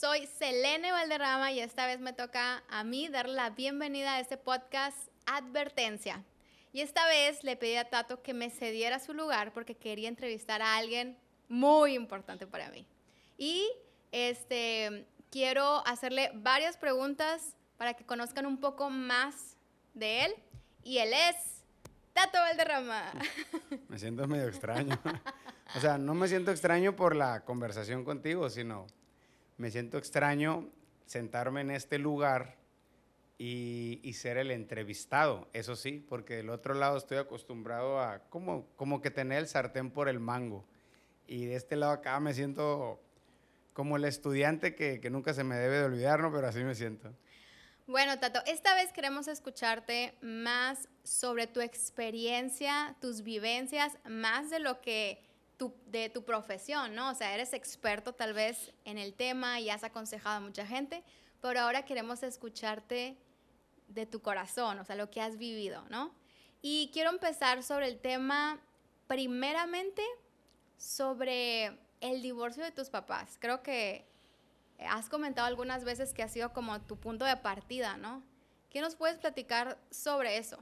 Soy Selene Valderrama y esta vez me toca a mí dar la bienvenida a este podcast Advertencia. Y esta vez le pedí a Tato que me cediera su lugar porque quería entrevistar a alguien muy importante para mí. Y este quiero hacerle varias preguntas para que conozcan un poco más de él. Y él es Tato Valderrama. Me siento medio extraño. O sea, no me siento extraño por la conversación contigo, sino me siento extraño sentarme en este lugar y, ser el entrevistado, eso sí, porque del otro lado estoy acostumbrado a como, como que tener el sartén por el mango. Y de este lado acá me siento como el estudiante que, que nunca se me debe de olvidar, ¿no? Pero así me siento. Bueno, Tato, esta vez queremos escucharte más sobre tu experiencia, tus vivencias, más de lo que de tu profesión, ¿no? O sea, eres experto tal vez en el tema y has aconsejado a mucha gente, pero ahora queremos escucharte de tu corazón, o sea, lo que has vivido, ¿no? Y quiero empezar sobre el tema, primeramente, sobre el divorcio de tus papás. Creo que has comentado algunas veces que ha sido como tu punto de partida, ¿no? ¿Qué nos puedes platicar sobre eso?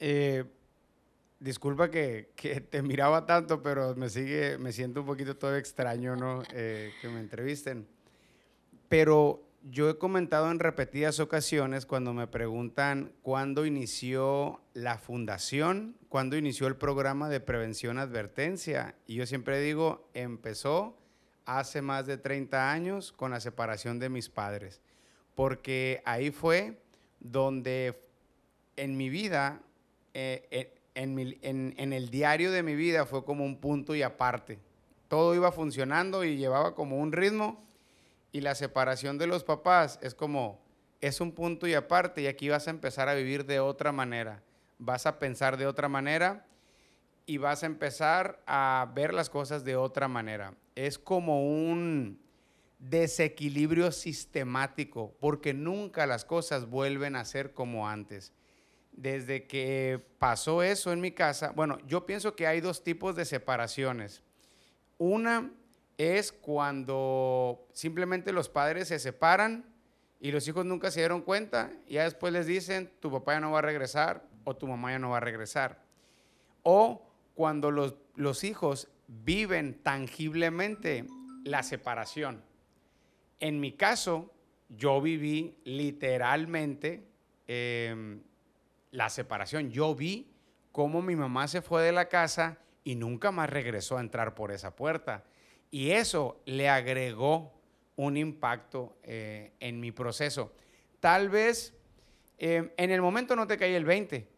Eh, disculpa que, te miraba tanto, pero me sigue, me siento un poquito todo extraño, ¿no? Eh, que me entrevisten. Pero yo he comentado en repetidas ocasiones cuando me preguntan cuándo inició la fundación, cuándo inició el programa de prevención advertencia. Y yo siempre digo, empezó hace más de 30 años con la separación de mis padres, porque ahí fue donde en mi vida eh, eh, en, el diario de mi vida fue como un punto y aparte. Todo iba funcionando y llevaba como un ritmo y la separación de los papás es como, es un punto y aparte y aquí vas a empezar a vivir de otra manera, vas a pensar de otra manera y vas a empezar a ver las cosas de otra manera. Es como un desequilibrio sistemático porque nunca las cosas vuelven a ser como antes desde que pasó eso en mi casa, bueno, yo pienso que hay dos tipos de separaciones. Una es cuando simplemente los padres se separan y los hijos nunca se dieron cuenta, y ya después les dicen, tu papá ya no va a regresar o tu mamá ya no va a regresar. O cuando los, los hijos viven tangiblemente la separación. En mi caso, yo viví literalmente em, la separación. Yo vi cómo mi mamá se fue de la casa y nunca más regresó a entrar por esa puerta. Y eso le agregó un impacto eh, en mi proceso. Tal vez em, en el momento no te caí el 20,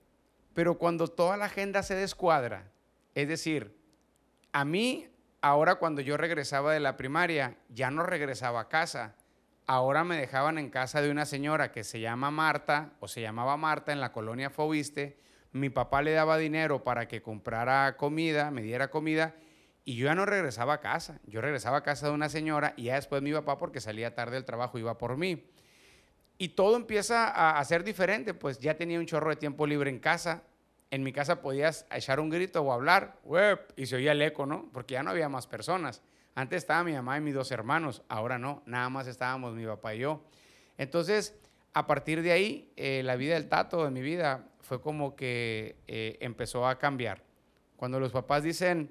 pero cuando toda la agenda se descuadra, es decir, a mí ahora cuando yo regresaba de la primaria, ya no regresaba a casa, Ahora me dejaban en casa de una señora que se llama Marta o se llamaba Marta en la colonia Fobiste. Mi papá le daba dinero para que comprara comida, me diera comida y yo ya no regresaba a casa. Yo regresaba a casa de una señora y ya después mi papá porque salía tarde del trabajo iba por mí. Y todo empieza a, ser diferente, pues ya tenía un chorro de tiempo libre en casa, en mi casa podías echar un grito o hablar, y se oía el eco, ¿no? Porque ya no había más personas. Antes estaba mi mamá y mis dos hermanos, ahora no, nada más estábamos mi papá y yo. Entonces, a partir de ahí, eh, la vida del tato de mi vida fue como que eh, empezó a cambiar. Cuando los papás dicen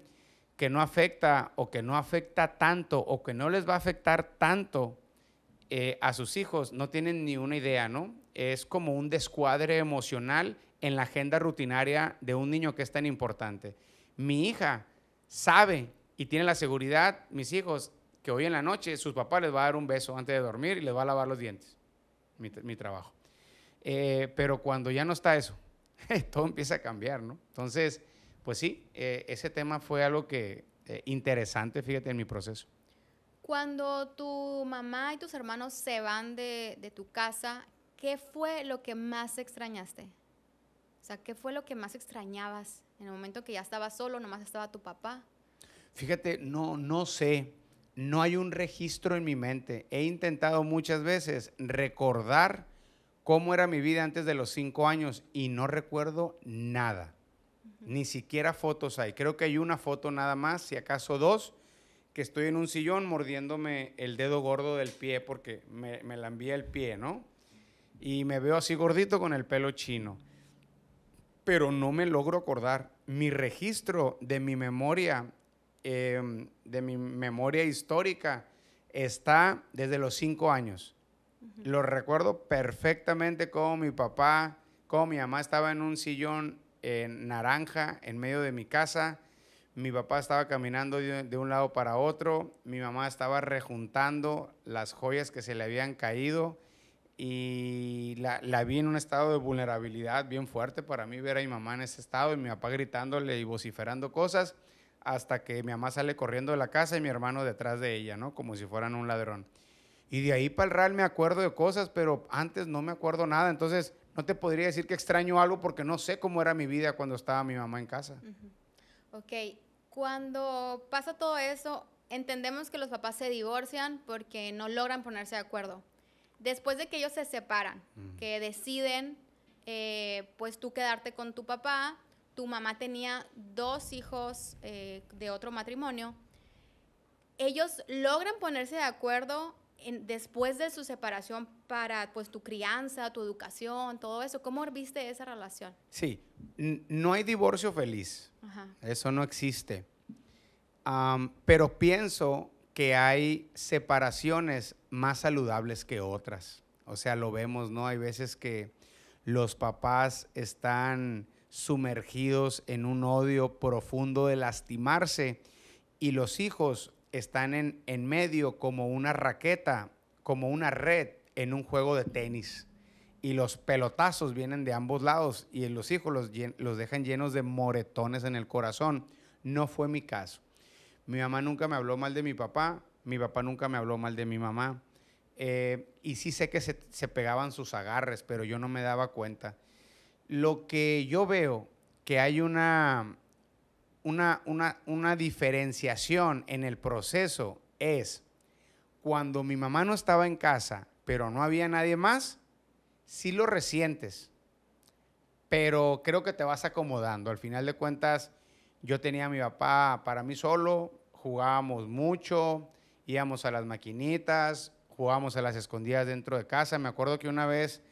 que no afecta o que no afecta tanto o que no les va a afectar tanto eh, a sus hijos, no tienen ni una idea, ¿no? Es como un descuadre emocional en la agenda rutinaria de un niño que es tan importante. Mi hija sabe y tiene la seguridad, mis hijos, que hoy en la noche sus papás les va a dar un beso antes de dormir y les va a lavar los dientes. Mi, trabajo. Eh, pero cuando ya no está eso, todo empieza a cambiar, ¿no? Entonces, pues sí, eh, ese tema fue algo que eh, interesante, fíjate, en mi proceso. Cuando tu mamá y tus hermanos se van de, de, tu casa, ¿qué fue lo que más extrañaste? O sea, ¿qué fue lo que más extrañabas en el momento que ya estabas solo, nomás estaba tu papá? Fíjate, no, no sé, no hay un registro en mi mente. He intentado muchas veces recordar cómo era mi vida antes de los cinco años y no recuerdo nada. Ni siquiera fotos hay. Creo que hay una foto nada más, si acaso dos, que estoy en un sillón mordiéndome el dedo gordo del pie porque me, me envía el pie, ¿no? Y me veo así gordito con el pelo chino. Pero no me logro acordar. Mi registro de mi memoria Em, de mi memoria histórica está desde los cinco años. Lo recuerdo perfectamente como mi papá, como mi mamá estaba en un sillón en eh, naranja en medio de mi casa. Mi papá estaba caminando de, un lado para otro. Mi mamá estaba rejuntando las joyas que se le habían caído. Y la, la, vi en un estado de vulnerabilidad bien fuerte para mí ver a mi mamá en ese estado y mi papá gritándole y vociferando cosas hasta que mi mamá sale corriendo de la casa y mi hermano detrás de ella, ¿no? Como si fueran un ladrón. Y de ahí para el real me acuerdo de cosas, pero antes no me acuerdo nada. Entonces, no te podría decir que extraño algo porque no sé cómo era mi vida cuando estaba mi mamá en casa. Ok, cuando pasa todo eso, entendemos que los papás se divorcian porque no logran ponerse de acuerdo. Después de que ellos se separan, que deciden, eh, pues tú quedarte con tu papá tu mamá tenía dos hijos eh, de otro matrimonio, ellos logran ponerse de acuerdo después de su separación para pues tu crianza, tu educación, todo eso. ¿Cómo viste esa relación? Sí, no hay divorcio feliz. Eso no existe. pero pienso que hay separaciones más saludables que otras. O sea, lo vemos, ¿no? Hay veces que los papás están sumergidos en un odio profundo de lastimarse y los hijos están en, medio como una raqueta, como una red en un juego de tenis. Y los pelotazos vienen de ambos lados y los hijos los, dejan llenos de moretones en el corazón. No fue mi caso. Mi mamá nunca me habló mal de mi papá, mi papá nunca me habló mal de mi mamá. Eh, y sí sé que se, se, pegaban sus agarres, pero yo no me daba cuenta. Lo que yo veo que hay una, una, diferenciación en el proceso es cuando mi mamá no estaba en casa, pero no había nadie más, sí lo resientes. Pero creo que te vas acomodando. Al final de cuentas, yo tenía a mi papá para mí solo, jugábamos mucho, íbamos a las maquinitas, jugábamos a las escondidas dentro de casa. Me acuerdo que una vez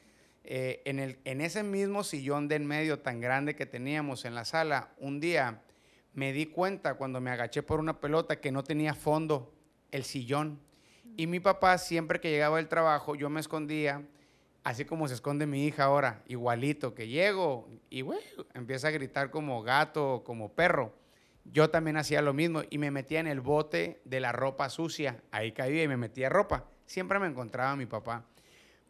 eh, en, en ese mismo sillón de en medio tan grande que teníamos en la sala, un día me di cuenta cuando me agaché por una pelota que no tenía fondo el sillón. Y mi papá siempre que llegaba del trabajo, yo me escondía, así como se esconde mi hija ahora, igualito, que llego y empieza a gritar como gato, como perro. Yo también hacía lo mismo y me metía en el bote de la ropa sucia. Ahí caía y me metía ropa. Siempre me encontraba mi papá.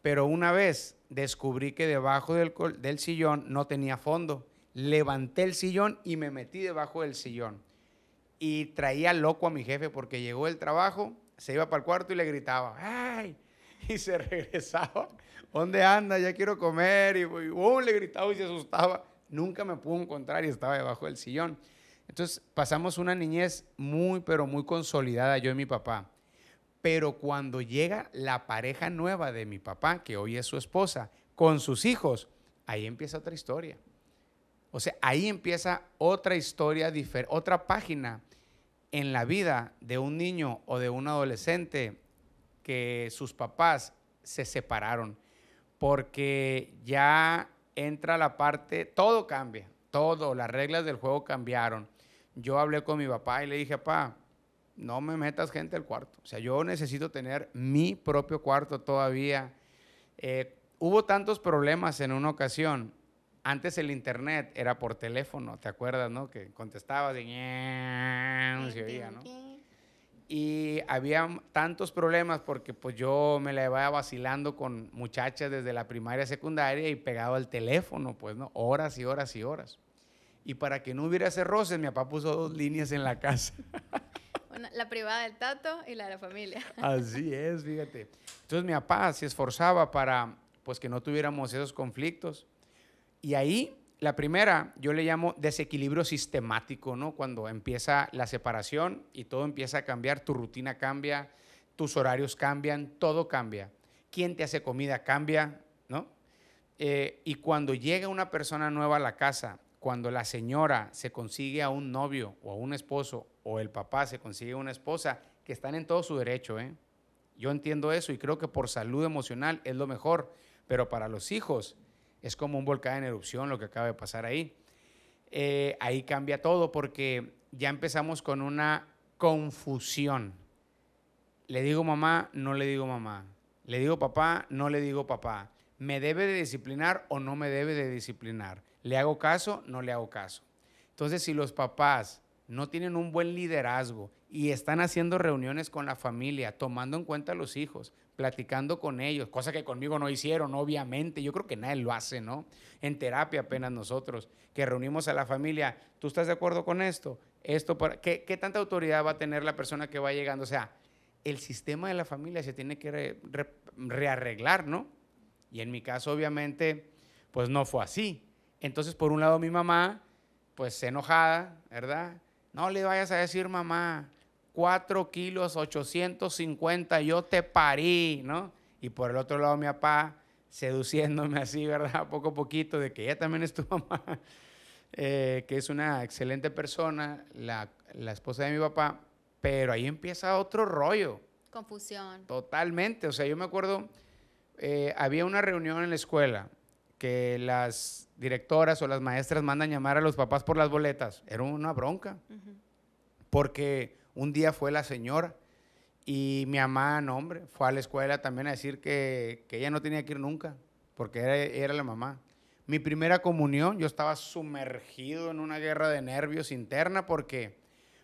Pero una vez descubrí que debajo del, del sillón no tenía fondo. Levanté el sillón y me metí debajo del sillón. Y traía loco a mi jefe porque llegó el trabajo, se iba para el cuarto y le gritaba, ¡ay! Y se regresaba, ¿dónde anda? Ya quiero comer. Y uh, le gritaba y se asustaba. Nunca me pudo encontrar y estaba debajo del sillón. Entonces pasamos una niñez muy, pero muy consolidada, yo y mi papá. Pero cuando llega la pareja nueva de mi papá, que hoy es su esposa, con sus hijos, ahí empieza otra historia. O sea, ahí empieza otra historia, otra página en la vida de un niño o de un adolescente que sus papás se separaron, porque ya entra la parte, todo cambia, todo, las reglas del juego cambiaron. Yo hablé con mi papá y le dije, papá, no me metas gente al cuarto. O sea, yo necesito tener mi propio cuarto todavía. Eh, hubo tantos problemas en una ocasión. Antes el internet era por teléfono, ¿te acuerdas, no? Que contestabas y ¿no? Y había tantos problemas porque pues yo me la iba vacilando con muchachas desde la primaria, secundaria y pegado al teléfono, pues, ¿no? Horas y horas y horas. Y para que no hubiera ese roce, mi papá puso dos líneas en la casa. la privada del tato y la de la familia. Así es, fíjate. Entonces mi papá se esforzaba para pues que no tuviéramos esos conflictos. Y ahí, la primera, yo le llamo desequilibrio sistemático, ¿no? Cuando empieza la separación y todo empieza a cambiar, tu rutina cambia, tus horarios cambian, todo cambia. Quién te hace comida cambia, ¿no? Eh, y cuando llega una persona nueva a la casa cuando la señora se consigue a un novio o a un esposo o el papá se consigue a una esposa, que están en todo su derecho. ¿eh? Yo entiendo eso y creo que por salud emocional es lo mejor, pero para los hijos es como un volcán en erupción lo que acaba de pasar ahí. Eh, ahí cambia todo porque ya empezamos con una confusión. Le digo mamá, no le digo mamá. Le digo papá, no le digo papá. ¿Me debe de disciplinar o no me debe de disciplinar? ¿Le hago caso? No le hago caso. Entonces, si los papás no tienen un buen liderazgo y están haciendo reuniones con la familia, tomando en cuenta a los hijos, platicando con ellos, cosa que conmigo no hicieron, obviamente, yo creo que nadie lo hace, ¿no? En terapia apenas nosotros, que reunimos a la familia, ¿tú estás de acuerdo con esto? esto ¿qué, tanta autoridad va a tener la persona que va llegando? O sea, el sistema de la familia se tiene que rearreglar, ¿no? Y en mi caso, obviamente, pues no fue así. Entonces, por un lado, mi mamá, pues enojada, ¿verdad? No le vayas a decir, mamá, 4 kilos 850, yo te parí, ¿no? Y por el otro lado, mi papá seduciéndome así, ¿verdad? Poco a poquito, de que ella también es tu mamá, eh, que es una excelente persona, la, esposa de mi papá, pero ahí empieza otro rollo. Confusión. Totalmente, o sea, yo me acuerdo, eh, había una reunión en la escuela que las directoras o las maestras mandan llamar a los papás por las boletas. Era una bronca. Porque un día fue la señora y mi mamá, no hombre, fue a la escuela también a decir que, que ella no tenía que ir nunca, porque era, era la mamá. Mi primera comunión, yo estaba sumergido en una guerra de nervios interna porque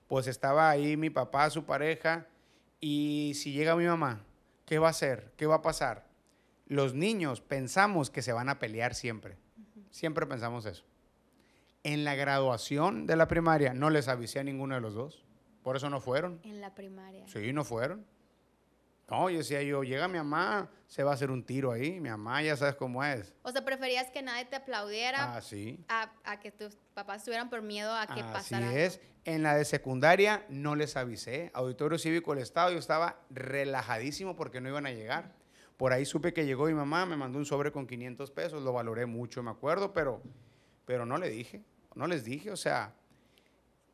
pues estaba ahí mi papá, su pareja, y si llega mi mamá, ¿qué va a hacer? ¿Qué va a pasar? los niños pensamos que se van a pelear siempre. Siempre pensamos eso. En la graduación de la primaria no les avisé a ninguno de los dos. Por eso no fueron. En la primaria. Sí, no fueron. No, yo decía yo, llega mi mamá, se va a hacer un tiro ahí. Mi mamá ya sabes cómo es. O sea, preferías que nadie te aplaudiera. Ah, sí. a, que tus papás estuvieran por miedo a que pasara. Así es. En la de secundaria no les avisé. Auditorio Cívico del Estado, yo estaba relajadísimo porque no iban a llegar. Por ahí supe que llegó mi mamá, me mandó un sobre con 500 pesos, lo valoré mucho, me acuerdo, pero, pero no le dije, no les dije, o sea,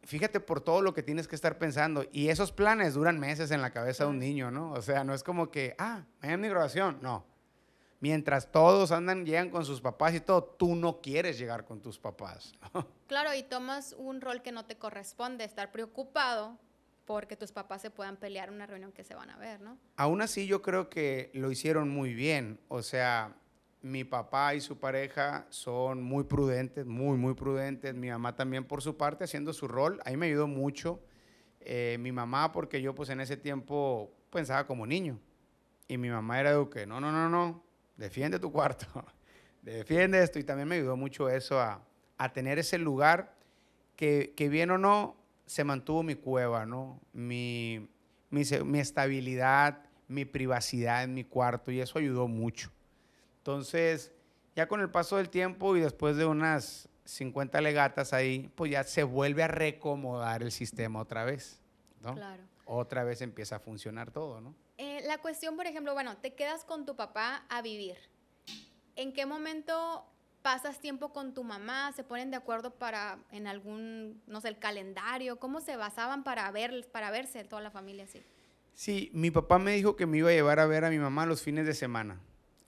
fíjate por todo lo que tienes que estar pensando. Y esos planes duran meses en la cabeza de un niño, ¿no? O sea, no es como que, ah, me mi No. Mientras todos andan, llegan con sus papás y todo, tú no quieres llegar con tus papás. Claro, y tomas un rol que no te corresponde, estar preocupado porque tus papás se puedan pelear en una reunión que se van a ver, ¿no? Aún así yo creo que lo hicieron muy bien, o sea, mi papá y su pareja son muy prudentes, muy, muy prudentes, mi mamá también por su parte haciendo su rol, ahí me ayudó mucho eh, mi mamá porque yo pues en ese tiempo pensaba como niño y mi mamá era de que no, no, no, no, defiende tu cuarto, defiende esto y también me ayudó mucho eso a, tener ese lugar que, que bien o no se mantuvo mi cueva, ¿no? Mi, mi, estabilidad, mi privacidad en mi cuarto y eso ayudó mucho. Entonces, ya con el paso del tiempo y después de unas 50 legatas ahí, pues ya se vuelve a recomodar el sistema otra vez, ¿no? Claro. Otra vez empieza a funcionar todo, ¿no? Eh, la cuestión, por ejemplo, bueno, te quedas con tu papá a vivir. ¿En qué momento pasas tiempo con tu mamá, se ponen de acuerdo para en algún, no sé, el calendario, cómo se basaban para ver, para verse toda la familia así. Sí, mi papá me dijo que me iba a llevar a ver a mi mamá los fines de semana.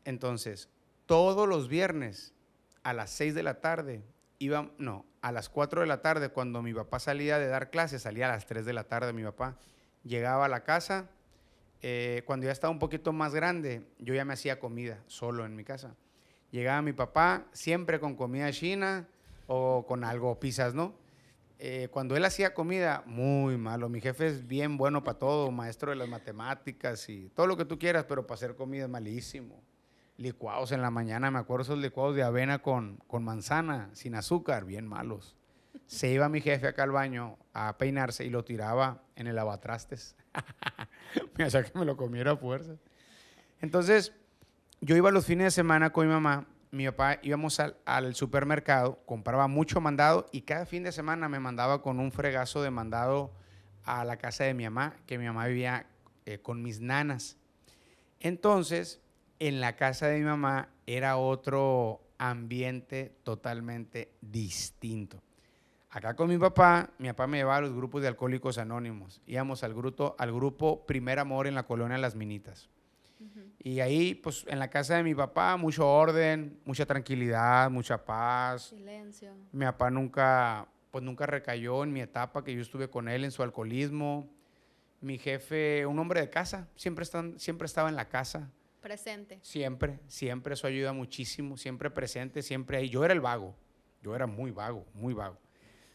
Entonces, todos los viernes a las 6 de la tarde, iba, no, a las 4 de la tarde, cuando mi papá salía de dar clases, salía a las 3 de la tarde mi papá, llegaba a la casa, eh, cuando ya estaba un poquito más grande, yo ya me hacía comida solo en mi casa llegaba mi papá siempre con comida china o con algo, pizzas, ¿no? Eh, cuando él hacía comida, muy malo. Mi jefe es bien bueno para todo, maestro de las matemáticas y todo lo que tú quieras, pero para hacer comida es malísimo. Licuados en la mañana, me acuerdo esos licuados de avena con, con manzana, sin azúcar, bien malos. Se iba mi jefe acá al baño a peinarse y lo tiraba en el abatrastes. me hacía que me lo comiera a fuerza. Entonces, yo iba los fines de semana con mi mamá, mi papá íbamos al, supermercado, compraba mucho mandado y cada fin de semana me mandaba con un fregazo de mandado a la casa de mi mamá, que mi mamá vivía eh, con mis nanas. Entonces, en la casa de mi mamá era otro ambiente totalmente distinto. Acá con mi papá, mi papá me llevaba a los grupos de alcohólicos anónimos. Íbamos al grupo, al grupo Primer Amor en la colonia Las Minitas. Y ahí, pues en la casa de mi papá, mucho orden, mucha tranquilidad, mucha paz. Silencio. Mi papá nunca, pues nunca recayó en mi etapa que yo estuve con él, en su alcoholismo. Mi jefe, un hombre de casa, siempre, están, siempre estaba en la casa. Presente. Siempre, siempre, eso ayuda muchísimo, siempre presente, siempre ahí. Yo era el vago, yo era muy vago, muy vago.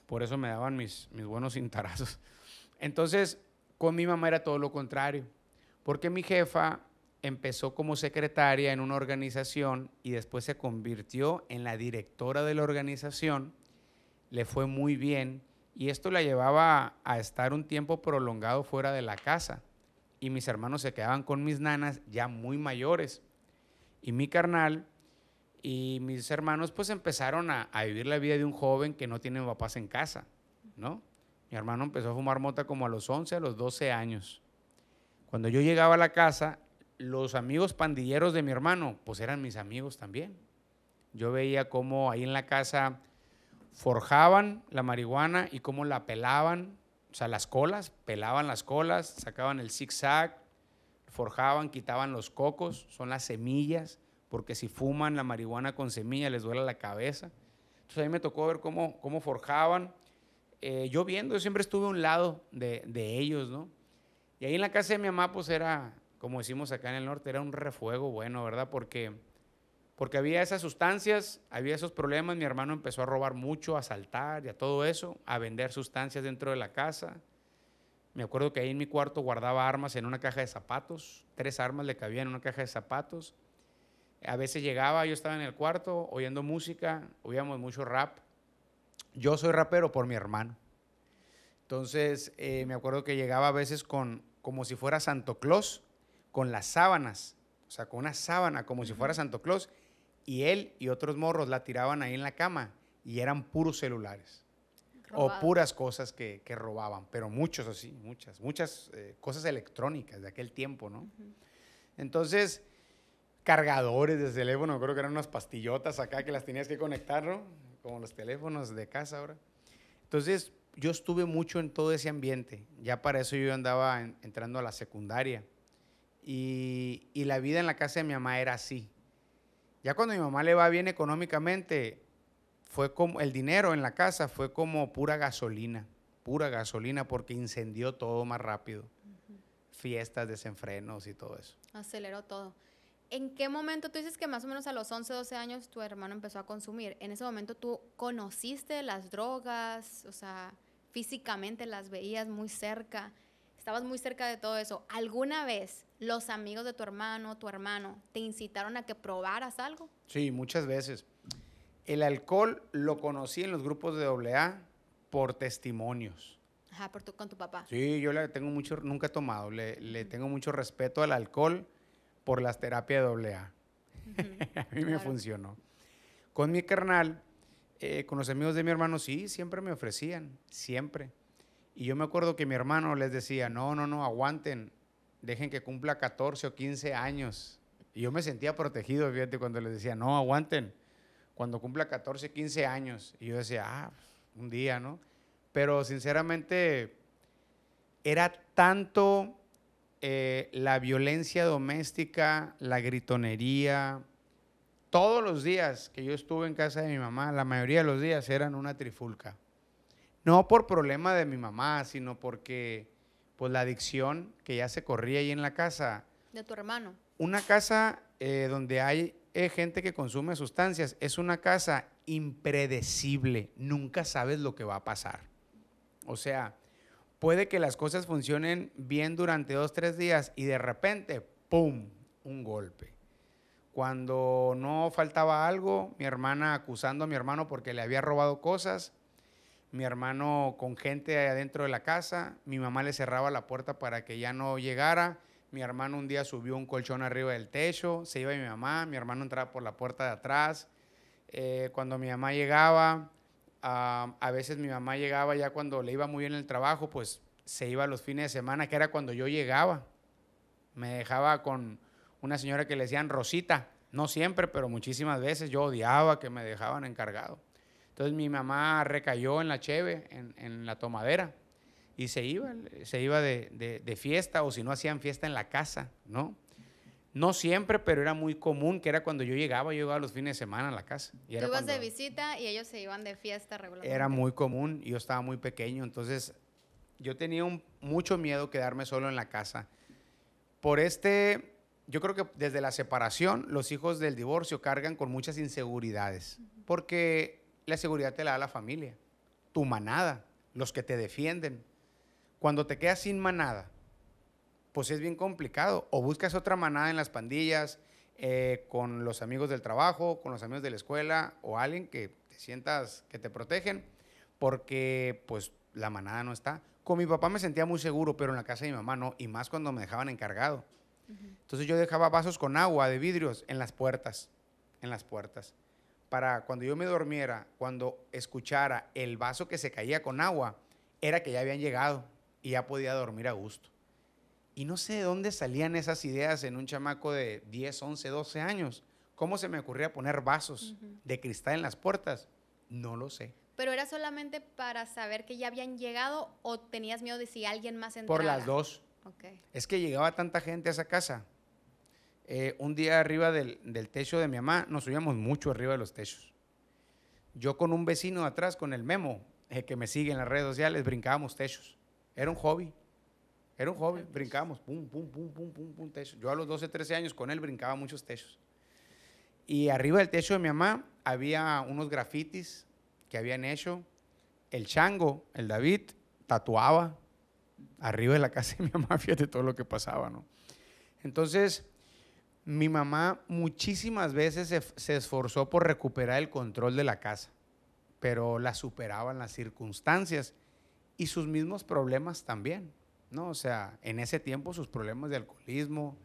Por eso me daban mis, mis buenos cintarazos. Entonces, con mi mamá era todo lo contrario, porque mi jefa empezó como secretaria en una organización y después se convirtió en la directora de la organización, le fue muy bien y esto la llevaba a estar un tiempo prolongado fuera de la casa y mis hermanos se quedaban con mis nanas ya muy mayores y mi carnal y mis hermanos pues empezaron a, vivir la vida de un joven que no tiene papás en casa, ¿no? Mi hermano empezó a fumar mota como a los 11, a los 12 años. Cuando yo llegaba a la casa, los amigos pandilleros de mi hermano, pues eran mis amigos también. Yo veía cómo ahí en la casa forjaban la marihuana y cómo la pelaban, o sea, las colas, pelaban las colas, sacaban el zigzag, forjaban, quitaban los cocos, son las semillas, porque si fuman la marihuana con semilla les duele la cabeza. Entonces a me tocó ver cómo, cómo forjaban. Eh, yo viendo, yo siempre estuve a un lado de, de ellos, ¿no? Y ahí en la casa de mi mamá, pues era como decimos acá en el norte, era un refuego bueno, ¿verdad? Porque, porque había esas sustancias, había esos problemas, mi hermano empezó a robar mucho, a asaltar y a todo eso, a vender sustancias dentro de la casa. Me acuerdo que ahí en mi cuarto guardaba armas en una caja de zapatos, tres armas le cabían en una caja de zapatos. A veces llegaba, yo estaba en el cuarto oyendo música, oíamos mucho rap. Yo soy rapero por mi hermano. Entonces, eh, me acuerdo que llegaba a veces con, como si fuera Santo Claus, con las sábanas, o sea, con una sábana como si fuera Santo Claus, y él y otros morros la tiraban ahí en la cama y eran puros celulares o puras cosas que, robaban, pero muchos así, muchas, muchas eh, cosas electrónicas de aquel tiempo, ¿no? Entonces, cargadores de teléfono, creo que eran unas pastillotas acá que las tenías que conectar, ¿no? Como los teléfonos de casa ahora. Entonces, yo estuve mucho en todo ese ambiente. Ya para eso yo andaba entrando a la secundaria. Y, la vida en la casa de mi mamá era así. Ya cuando mi mamá le va bien económicamente, fue como el dinero en la casa fue como pura gasolina, pura gasolina porque incendió todo más rápido. Fiestas, desenfrenos y todo eso. Aceleró todo. ¿En qué momento tú dices que más o menos a los 11, 12 años tu hermano empezó a consumir? ¿En ese momento tú conociste las drogas? O sea, físicamente las veías muy cerca estabas muy cerca de todo eso, ¿alguna vez los amigos de tu hermano, tu hermano, te incitaron a que probaras algo? Sí, muchas veces. El alcohol lo conocí en los grupos de AA por testimonios. Ajá, con tu papá. Sí, yo le tengo mucho, nunca he tomado, le, tengo mucho respeto al alcohol por las terapias de AA. a mí me funcionó. Con mi carnal, eh, con los amigos de mi hermano, sí, siempre me ofrecían, siempre. Y yo me acuerdo que mi hermano les decía, no, no, no, aguanten, dejen que cumpla 14 o 15 años. Y yo me sentía protegido, fíjate, cuando les decía, no, aguanten, cuando cumpla 14, 15 años. Y yo decía, ah, un día, ¿no? Pero sinceramente era tanto eh, la violencia doméstica, la gritonería. Todos los días que yo estuve en casa de mi mamá, la mayoría de los días eran una trifulca. No por problema de mi mamá, sino porque pues la adicción que ya se corría ahí en la casa. De tu hermano. Una casa eh, donde hay eh, gente que consume sustancias es una casa impredecible. Nunca sabes lo que va a pasar. O sea, puede que las cosas funcionen bien durante dos, tres días y de repente, ¡pum!, un golpe. Cuando no faltaba algo, mi hermana acusando a mi hermano porque le había robado cosas, mi hermano con gente adentro de la casa, mi mamá le cerraba la puerta para que ya no llegara, mi hermano un día subió un colchón arriba del techo, se iba mi mamá, mi hermano entraba por la puerta de atrás, eh, cuando mi mamá llegaba, a veces mi mamá llegaba ya cuando le iba muy bien el trabajo, pues se iba los fines de semana, que era cuando yo llegaba, me dejaba con una señora que le decían Rosita, no siempre, pero muchísimas veces yo odiaba que me dejaban encargado. Entonces mi mamá recayó en la cheve, en, la tomadera, y se iba, se iba de, fiesta o si no hacían fiesta en la casa, ¿no? No siempre, pero era muy común, que era cuando yo llegaba, yo iba los fines de semana a la casa. Tú ibas de visita y ellos se iban de fiesta regularmente. Era muy común, y yo estaba muy pequeño, entonces yo tenía mucho miedo quedarme solo en la casa. Por este, yo creo que desde la separación, los hijos del divorcio cargan con muchas inseguridades, porque la seguridad te la da la familia, tu manada, los que te defienden. Cuando te quedas sin manada, pues es bien complicado. O buscas otra manada en las pandillas, eh, con los amigos del trabajo, con los amigos de la escuela o alguien que te sientas que te protegen, porque pues la manada no está. Con mi papá me sentía muy seguro, pero en la casa de mi mamá no, y más cuando me dejaban encargado. Entonces yo dejaba vasos con agua de vidrios en las puertas, en las puertas para cuando yo me durmiera, cuando escuchara el vaso que se caía con agua, era que ya habían llegado y ya podía dormir a gusto. Y no sé de dónde salían esas ideas en un chamaco de 10, 11, 12 años. ¿Cómo se me ocurría poner vasos de cristal en las puertas? No lo sé. Pero era solamente para saber que ya habían llegado o tenías miedo de si alguien más entraba. Por las dos. Es que llegaba tanta gente a esa casa eh, un día arriba del, techo de mi mamá, nos subíamos mucho arriba de los techos. Yo con un vecino atrás, con el memo, eh, que me sigue en las redes sociales, brincábamos techos. Era un hobby. Era un hobby. Brincábamos, pum, pum, pum, pum, pum, pum, techo. Yo a los 12, 13 años con él brincaba muchos techos. Y arriba del techo de mi mamá había unos grafitis que habían hecho. El chango, el David, tatuaba arriba de la casa de mi mamá, fíjate todo lo que pasaba, ¿no? Entonces, mi mamá muchísimas veces se, esforzó por recuperar el control de la casa, pero la superaban las circunstancias y sus mismos problemas también, ¿no? O sea, en ese tiempo sus problemas de alcoholismo,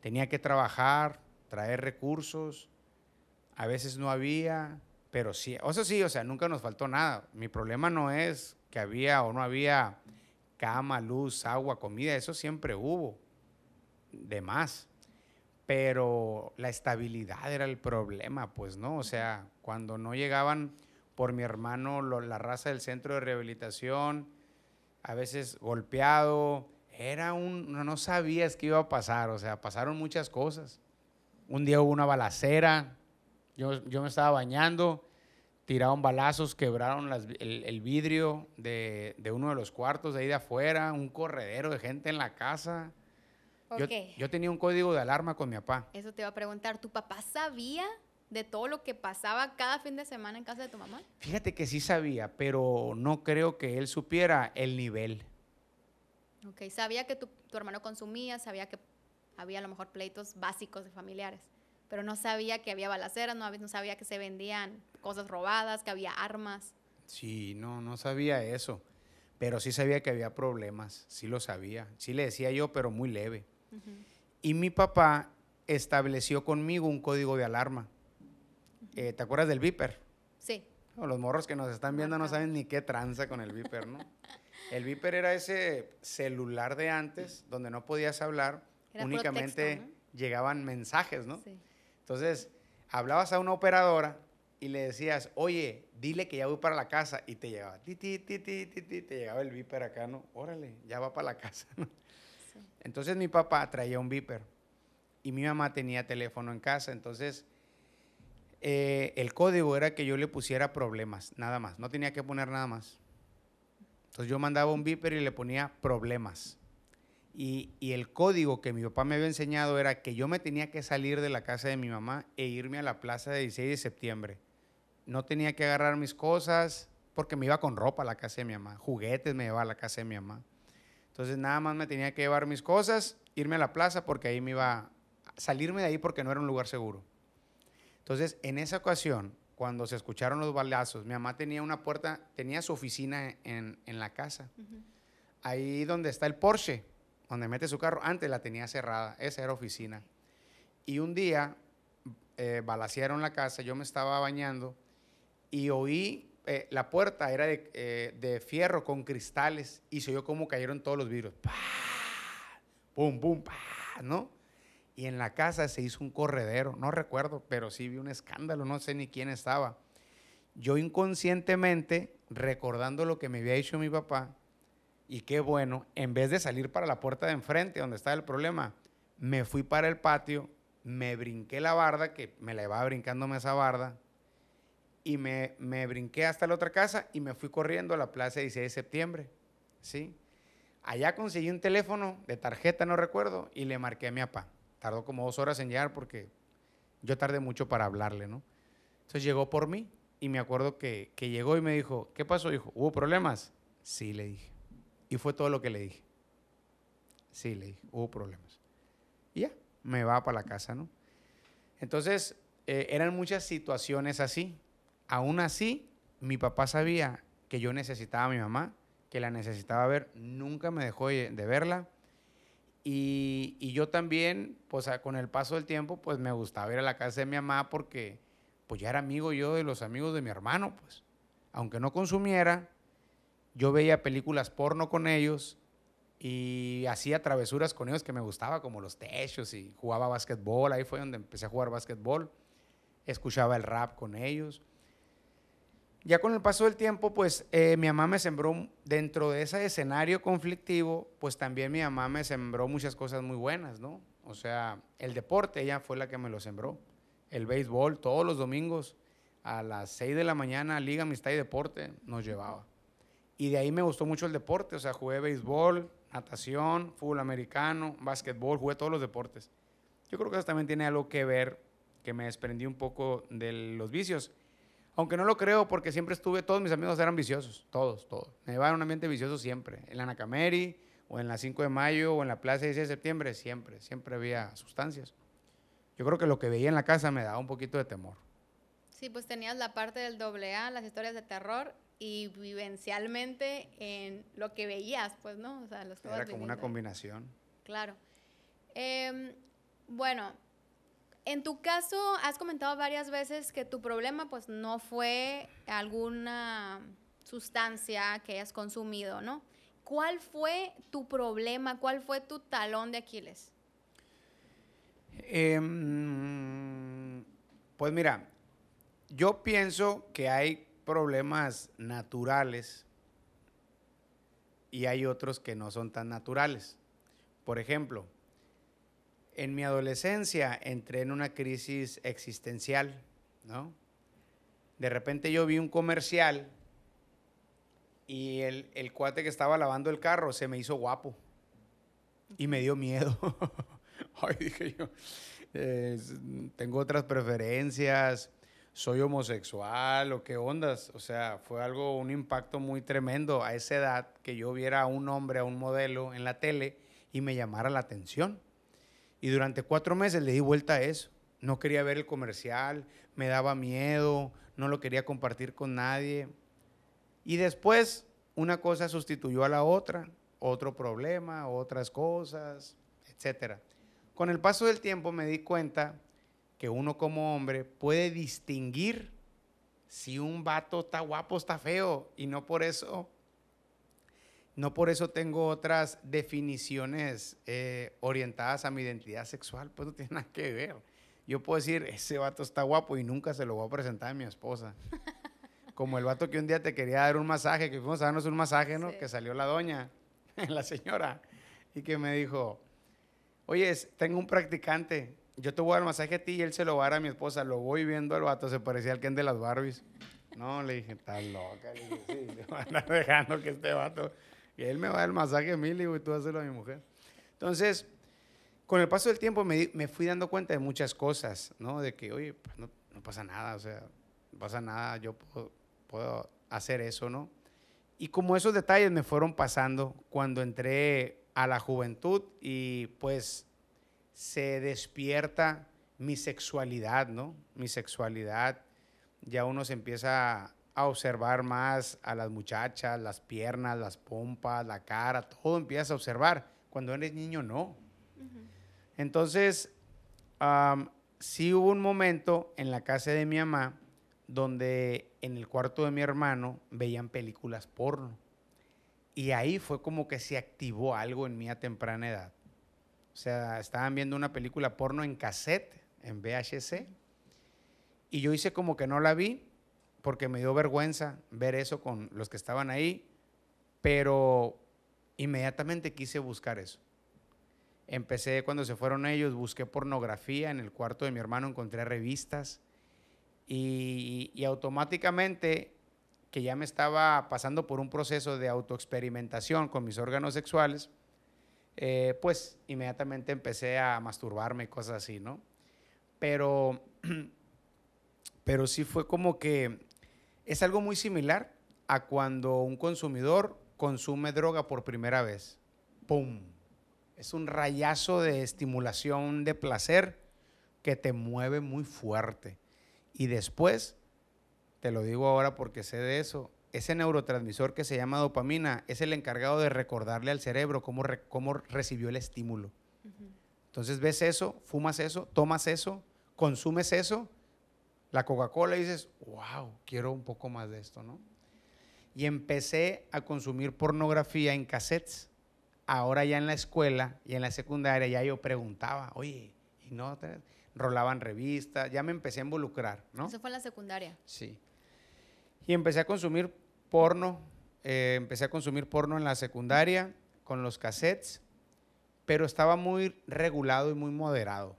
tenía que trabajar, traer recursos, a veces no había, pero sí, o sea, sí, o sea, nunca nos faltó nada. Mi problema no es que había o no había cama, luz, agua, comida, eso siempre hubo, de más pero la estabilidad era el problema, pues, ¿no? O sea, cuando no llegaban por mi hermano la raza del centro de rehabilitación, a veces golpeado, era un, no, sabías qué iba a pasar, o sea, pasaron muchas cosas. Un día hubo una balacera, yo, me estaba bañando, tiraron balazos, quebraron el, vidrio de, de uno de los cuartos de ahí de afuera, un corredero de gente en la casa. Yo, tenía un código de alarma con mi papá. Eso te iba a preguntar, ¿tu papá sabía de todo lo que pasaba cada fin de semana en casa de tu mamá? Fíjate que sí sabía, pero no creo que él supiera el nivel. Ok, sabía que tu, hermano consumía, sabía que había a lo mejor pleitos básicos de familiares, pero no sabía que había balaceras, no, no sabía que se vendían cosas robadas, que había armas. Sí, no, no sabía eso, pero sí sabía que había problemas, sí lo sabía, sí le decía yo, pero muy leve. Y mi papá estableció conmigo un código de alarma. Eh, ¿Te acuerdas del Viper? Sí. los morros que nos están viendo no saben ni qué tranza con el Viper, ¿no? el Viper era ese celular de antes donde no podías hablar, únicamente llegaban mensajes, ¿no? Sí. Entonces, hablabas a una operadora y le decías, oye, dile que ya voy para la casa. Y te llegaba, ti, ti, ti, ti, ti, ti, te llegaba el viper acá, ¿no? Órale, ya va para la casa, ¿no? Entonces mi papá traía un viper y mi mamá tenía teléfono en casa. Entonces eh, el código era que yo le pusiera problemas, nada más. No tenía que poner nada más. Entonces yo mandaba un viper y le ponía problemas. Y, el código que mi papá me había enseñado era que yo me tenía que salir de la casa de mi mamá e irme a la plaza de 16 de septiembre. No tenía que agarrar mis cosas porque me iba con ropa a la casa de mi mamá, juguetes me llevaba a la casa de mi mamá. Entonces nada más me tenía que llevar mis cosas, irme a la plaza porque ahí me iba a salirme de ahí porque no era un lugar seguro. Entonces en esa ocasión, cuando se escucharon los balazos, mi mamá tenía una puerta, tenía su oficina en, la casa. Ahí donde está el Porsche, donde mete su carro, antes la tenía cerrada, esa era oficina. Y un día eh, la casa, yo me estaba bañando y oí eh, la puerta era eh, de, fierro con cristales y se oyó cómo cayeron todos los vidrios. ¡Pum, pum, ¿No? Y en la casa se hizo un corredero, no recuerdo, pero sí vi un escándalo, no sé ni quién estaba. Yo inconscientemente, recordando lo que me había hecho mi papá, y qué bueno, en vez de salir para la puerta de enfrente, donde estaba el problema, me fui para el patio, me brinqué la barda, que me la iba brincándome esa barda, y me, me, brinqué hasta la otra casa y me fui corriendo a la plaza 16 de septiembre, ¿sí? Allá conseguí un teléfono de tarjeta, no recuerdo, y le marqué a mi papá. Tardó como dos horas en llegar porque yo tardé mucho para hablarle, ¿no? Entonces llegó por mí y me acuerdo que, que llegó y me dijo, ¿qué pasó, hijo? ¿Hubo problemas? Sí, le dije. Y fue todo lo que le dije. Sí, le dije, hubo problemas. Y ya, me va para la casa, ¿no? Entonces, eh, eran muchas situaciones así, Aún así, mi papá sabía que yo necesitaba a mi mamá, que la necesitaba ver, nunca me dejó de verla. Y, yo también, pues con el paso del tiempo, pues me gustaba ir a la casa de mi mamá porque pues ya era amigo yo de los amigos de mi hermano, pues. Aunque no consumiera, yo veía películas porno con ellos y hacía travesuras con ellos que me gustaba, como los techos y jugaba básquetbol, ahí fue donde empecé a jugar básquetbol, escuchaba el rap con ellos ya con el paso del tiempo, pues eh, mi mamá me sembró, dentro de ese escenario conflictivo, pues también mi mamá me sembró muchas cosas muy buenas, ¿no? O sea, el deporte, ella fue la que me lo sembró. El béisbol, todos los domingos, a las 6 de la mañana, Liga Amistad y Deporte, nos llevaba. Y de ahí me gustó mucho el deporte, o sea, jugué béisbol, natación, fútbol americano, básquetbol, jugué todos los deportes. Yo creo que eso también tiene algo que ver, que me desprendí un poco de los vicios. Aunque no lo creo porque siempre estuve, todos mis amigos eran viciosos, todos, todos. Me llevaba a un ambiente vicioso siempre. En la Nakameri o en la 5 de mayo, o en la plaza 16 de septiembre, siempre, siempre había sustancias. Yo creo que lo que veía en la casa me daba un poquito de temor. Sí, pues tenías la parte del doble A, las historias de terror, y vivencialmente en lo que veías, pues, ¿no? O sea, los Era como una combinación. Claro. Em, bueno, en tu caso, has comentado varias veces que tu problema pues no fue alguna sustancia que hayas consumido, ¿no? ¿Cuál fue tu problema? ¿Cuál fue tu talón de Aquiles? Em, pues mira, yo pienso que hay problemas naturales y hay otros que no son tan naturales. Por ejemplo, en mi adolescencia entré en una crisis existencial, ¿no? De repente yo vi un comercial y el, el cuate que estaba lavando el carro se me hizo guapo y me dio miedo. Ay, dije yo, tengo otras preferencias, soy homosexual o qué ondas. O sea, fue algo, un impacto muy tremendo a esa edad que yo viera a un hombre, a un modelo en la tele y me llamara la atención. Y durante cuatro meses le di vuelta a eso. No quería ver el comercial, me daba miedo, no lo quería compartir con nadie. Y después una cosa sustituyó a la otra, otro problema, otras cosas, etc. Con el paso del tiempo me di cuenta que uno como hombre puede distinguir si un vato está guapo, o está feo, y no por eso no por eso tengo otras definiciones eh, orientadas a mi identidad sexual, pues no tiene nada que ver. Yo puedo decir, ese vato está guapo y nunca se lo voy a presentar a mi esposa. Como el vato que un día te quería dar un masaje, que fuimos a darnos un masaje, ¿no? Que salió la doña, la señora, y que me dijo, oye, tengo un practicante, yo te voy a dar masaje a ti y él se lo va a dar a mi esposa. Lo voy viendo al vato, se parecía al Ken de las Barbies. No, le dije, está loca. Le sí, le van dejando que este vato y él me va a dar el masaje mil y tú hazlo a mi mujer. Entonces, con el paso del tiempo me, me, fui dando cuenta de muchas cosas, ¿no? De que, oye, pues no, pasa nada, o sea, no pasa nada, yo puedo, puedo hacer eso, ¿no? Y como esos detalles me fueron pasando cuando entré a la juventud y pues se despierta mi sexualidad, ¿no? Mi sexualidad, ya uno se empieza a observar más a las muchachas, las piernas, las pompas, la cara, todo empiezas a observar. Cuando eres niño, no. Entonces, sí hubo un momento en la casa de mi mamá donde en el cuarto de mi hermano veían películas porno. Y ahí fue como que se activó algo en mí a temprana edad. O sea, estaban viendo una película porno en cassette, en VHC. Y yo hice como que no la vi porque me dio vergüenza ver eso con los que estaban ahí, pero inmediatamente quise buscar eso. Empecé cuando se fueron ellos, busqué pornografía, en el cuarto de mi hermano encontré revistas y, automáticamente que ya me estaba pasando por un proceso de autoexperimentación con mis órganos sexuales, eh, pues inmediatamente empecé a masturbarme y cosas así, ¿no? Pero, pero sí fue como que es algo muy similar a cuando un consumidor consume droga por primera vez. ¡Pum! Es un rayazo de estimulación de placer que te mueve muy fuerte. Y después, te lo digo ahora porque sé de eso, ese neurotransmisor que se llama dopamina es el encargado de recordarle al cerebro cómo, recibió el estímulo. Entonces ves eso, fumas eso, tomas eso, consumes eso la Coca-Cola y dices, wow, quiero un poco más de esto, ¿no? Y empecé a consumir pornografía en cassettes. Ahora ya en la escuela y en la secundaria ya yo preguntaba, oye, y no, rolaban revistas, ya me empecé a involucrar, ¿no? Eso fue en la secundaria. Sí. Y empecé a consumir porno, eh, empecé a consumir porno en la secundaria con los cassettes, pero estaba muy regulado y muy moderado.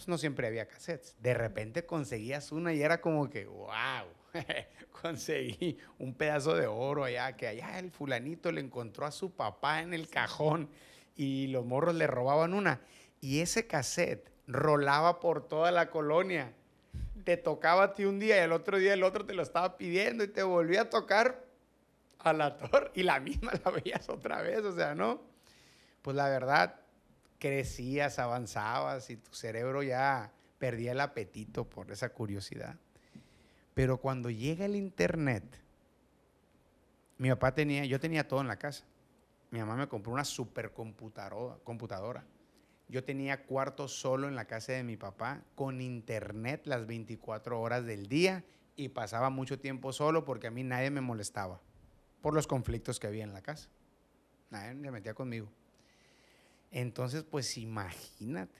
Pues, no siempre había cassettes. De repente conseguías una y era como que, wow, conseguí un pedazo de oro allá, que allá el fulanito le encontró a su papá en el cajón y los morros le robaban una. Y ese cassette rolaba por toda la colonia. Te tocaba a ti un día y el otro día el otro te lo estaba pidiendo y te volvía a tocar a la torre y la misma la veías otra vez, o sea, ¿no? Pues la verdad, crecías, avanzabas y tu cerebro ya perdía el apetito por esa curiosidad. Pero cuando llega el internet, mi papá tenía, yo tenía todo en la casa. Mi mamá me compró una supercomputadora. Computadora. Yo tenía cuarto solo en la casa de mi papá con internet las 24 horas del día y pasaba mucho tiempo solo porque a mí nadie me molestaba por los conflictos que había en la casa. Nadie me metía conmigo. Entonces, pues imagínate,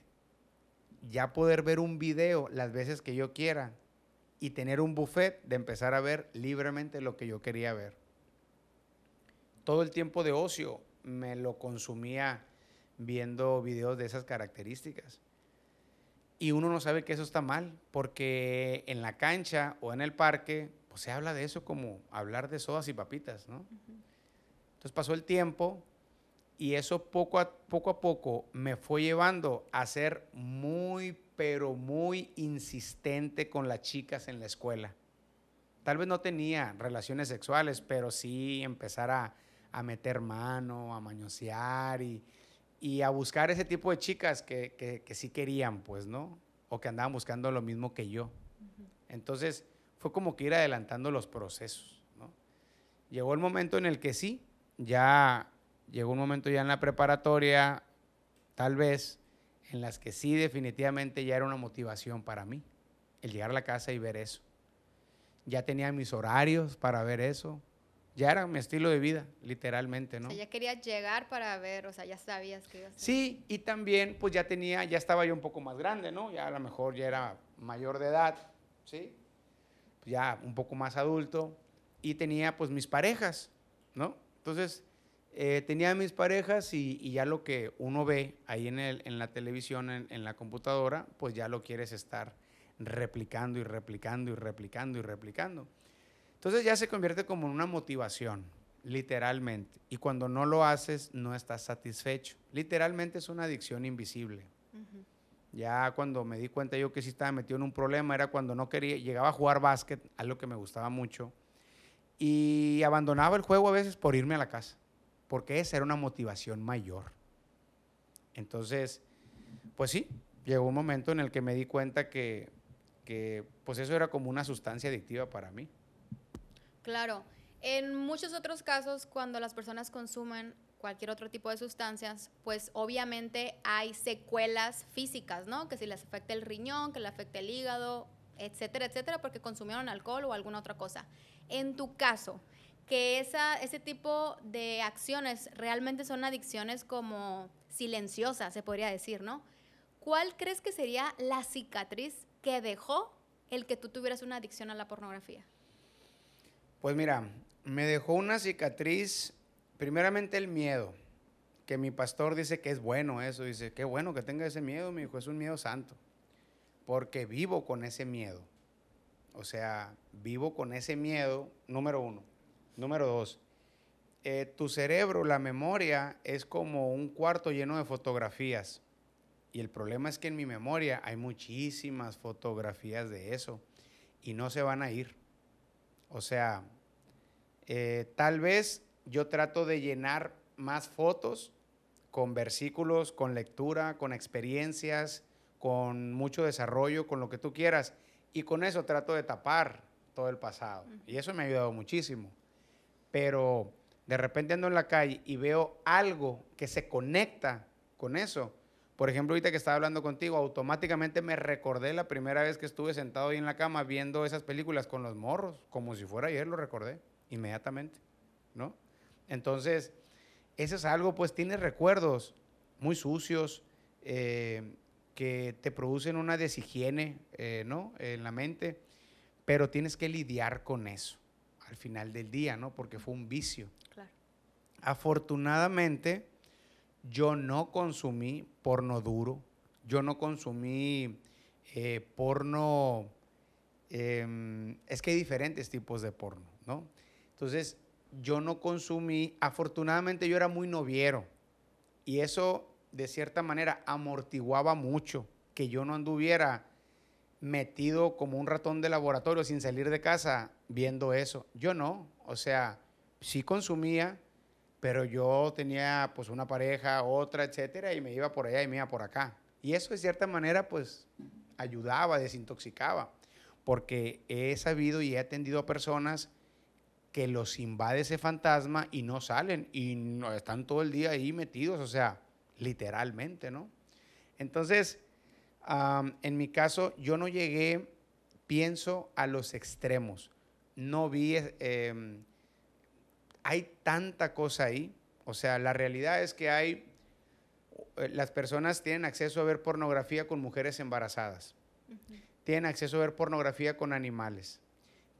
ya poder ver un video las veces que yo quiera y tener un buffet de empezar a ver libremente lo que yo quería ver. Todo el tiempo de ocio me lo consumía viendo videos de esas características. Y uno no sabe que eso está mal, porque en la cancha o en el parque, pues se habla de eso como hablar de sodas y papitas, ¿no? Entonces pasó el tiempo, y eso poco a, poco a poco me fue llevando a ser muy, pero muy insistente con las chicas en la escuela. Tal vez no tenía relaciones sexuales, pero sí empezar a, meter mano, a mañosear y, a buscar ese tipo de chicas que, sí querían, pues, ¿no? O que andaban buscando lo mismo que yo. Entonces, fue como que ir adelantando los procesos, ¿no? Llegó el momento en el que sí, ya llegó un momento ya en la preparatoria, tal vez, en las que sí definitivamente ya era una motivación para mí, el llegar a la casa y ver eso. Ya tenía mis horarios para ver eso. Ya era mi estilo de vida, literalmente, ¿no? O sea, ya querías llegar para ver, o sea, ya sabías que ibas a... Sí, y también pues ya tenía, ya estaba yo un poco más grande, ¿no? Ya a lo mejor ya era mayor de edad, ¿sí? ya un poco más adulto y tenía pues mis parejas, ¿no? Entonces, eh, tenía mis parejas y, ya lo que uno ve ahí en, el, en la televisión, en, la computadora, pues ya lo quieres estar replicando y replicando y replicando y replicando. Entonces ya se convierte como en una motivación, literalmente. Y cuando no lo haces, no estás satisfecho. Literalmente es una adicción invisible. Ya cuando me di cuenta yo que sí estaba metido en un problema, era cuando no quería, llegaba a jugar básquet, algo que me gustaba mucho, y abandonaba el juego a veces por irme a la casa porque esa era una motivación mayor. Entonces, pues sí, llegó un momento en el que me di cuenta que, pues eso era como una sustancia adictiva para mí. Claro, en muchos otros casos cuando las personas consumen cualquier otro tipo de sustancias, pues obviamente hay secuelas físicas, ¿no? Que si les afecta el riñón, que le afecta el hígado, etcétera, etcétera, porque consumieron alcohol o alguna otra cosa. En tu caso, que ese tipo de acciones realmente son adicciones como silenciosas, se podría decir, ¿no? ¿Cuál crees que sería la cicatriz que dejó el que tú tuvieras una adicción a la pornografía? Pues mira, me dejó una cicatriz, primeramente el miedo, que mi pastor dice que es bueno eso, dice, qué bueno que tenga ese miedo, mi hijo, es un miedo santo, porque vivo con ese miedo. O sea, vivo con ese miedo, número uno. Número dos, eh, tu cerebro, la memoria, es como un cuarto lleno de fotografías. Y el problema es que en mi memoria hay muchísimas fotografías de eso y no se van a ir. O sea, eh, tal vez yo trato de llenar más fotos con versículos, con lectura, con experiencias, con mucho desarrollo, con lo que tú quieras. Y con eso trato de tapar todo el pasado. Y eso me ha ayudado muchísimo pero de repente ando en la calle y veo algo que se conecta con eso. Por ejemplo, ahorita que estaba hablando contigo, automáticamente me recordé la primera vez que estuve sentado ahí en la cama viendo esas películas con los morros, como si fuera ayer, lo recordé inmediatamente, ¿no? Entonces, eso es algo, pues tienes recuerdos muy sucios eh, que te producen una deshigiene, eh, ¿no? En la mente, pero tienes que lidiar con eso al final del día, ¿no? Porque fue un vicio. Claro. Afortunadamente, yo no consumí porno duro, yo no consumí eh, porno, em, es que hay diferentes tipos de porno, ¿no? Entonces, yo no consumí, afortunadamente yo era muy noviero y eso de cierta manera amortiguaba mucho que yo no anduviera metido como un ratón de laboratorio sin salir de casa viendo eso. Yo no, o sea, sí consumía, pero yo tenía pues una pareja, otra, etcétera, y me iba por allá y me iba por acá. Y eso de cierta manera pues ayudaba, desintoxicaba, porque he sabido y he atendido a personas que los invade ese fantasma y no salen y están todo el día ahí metidos, o sea, literalmente, ¿no? Entonces, en mi caso, yo no llegué, pienso, a los extremos no vi, eh, em, hay tanta cosa ahí. O sea, la realidad es que hay, eh, las personas tienen acceso a ver pornografía con mujeres embarazadas, tienen acceso a ver pornografía con animales,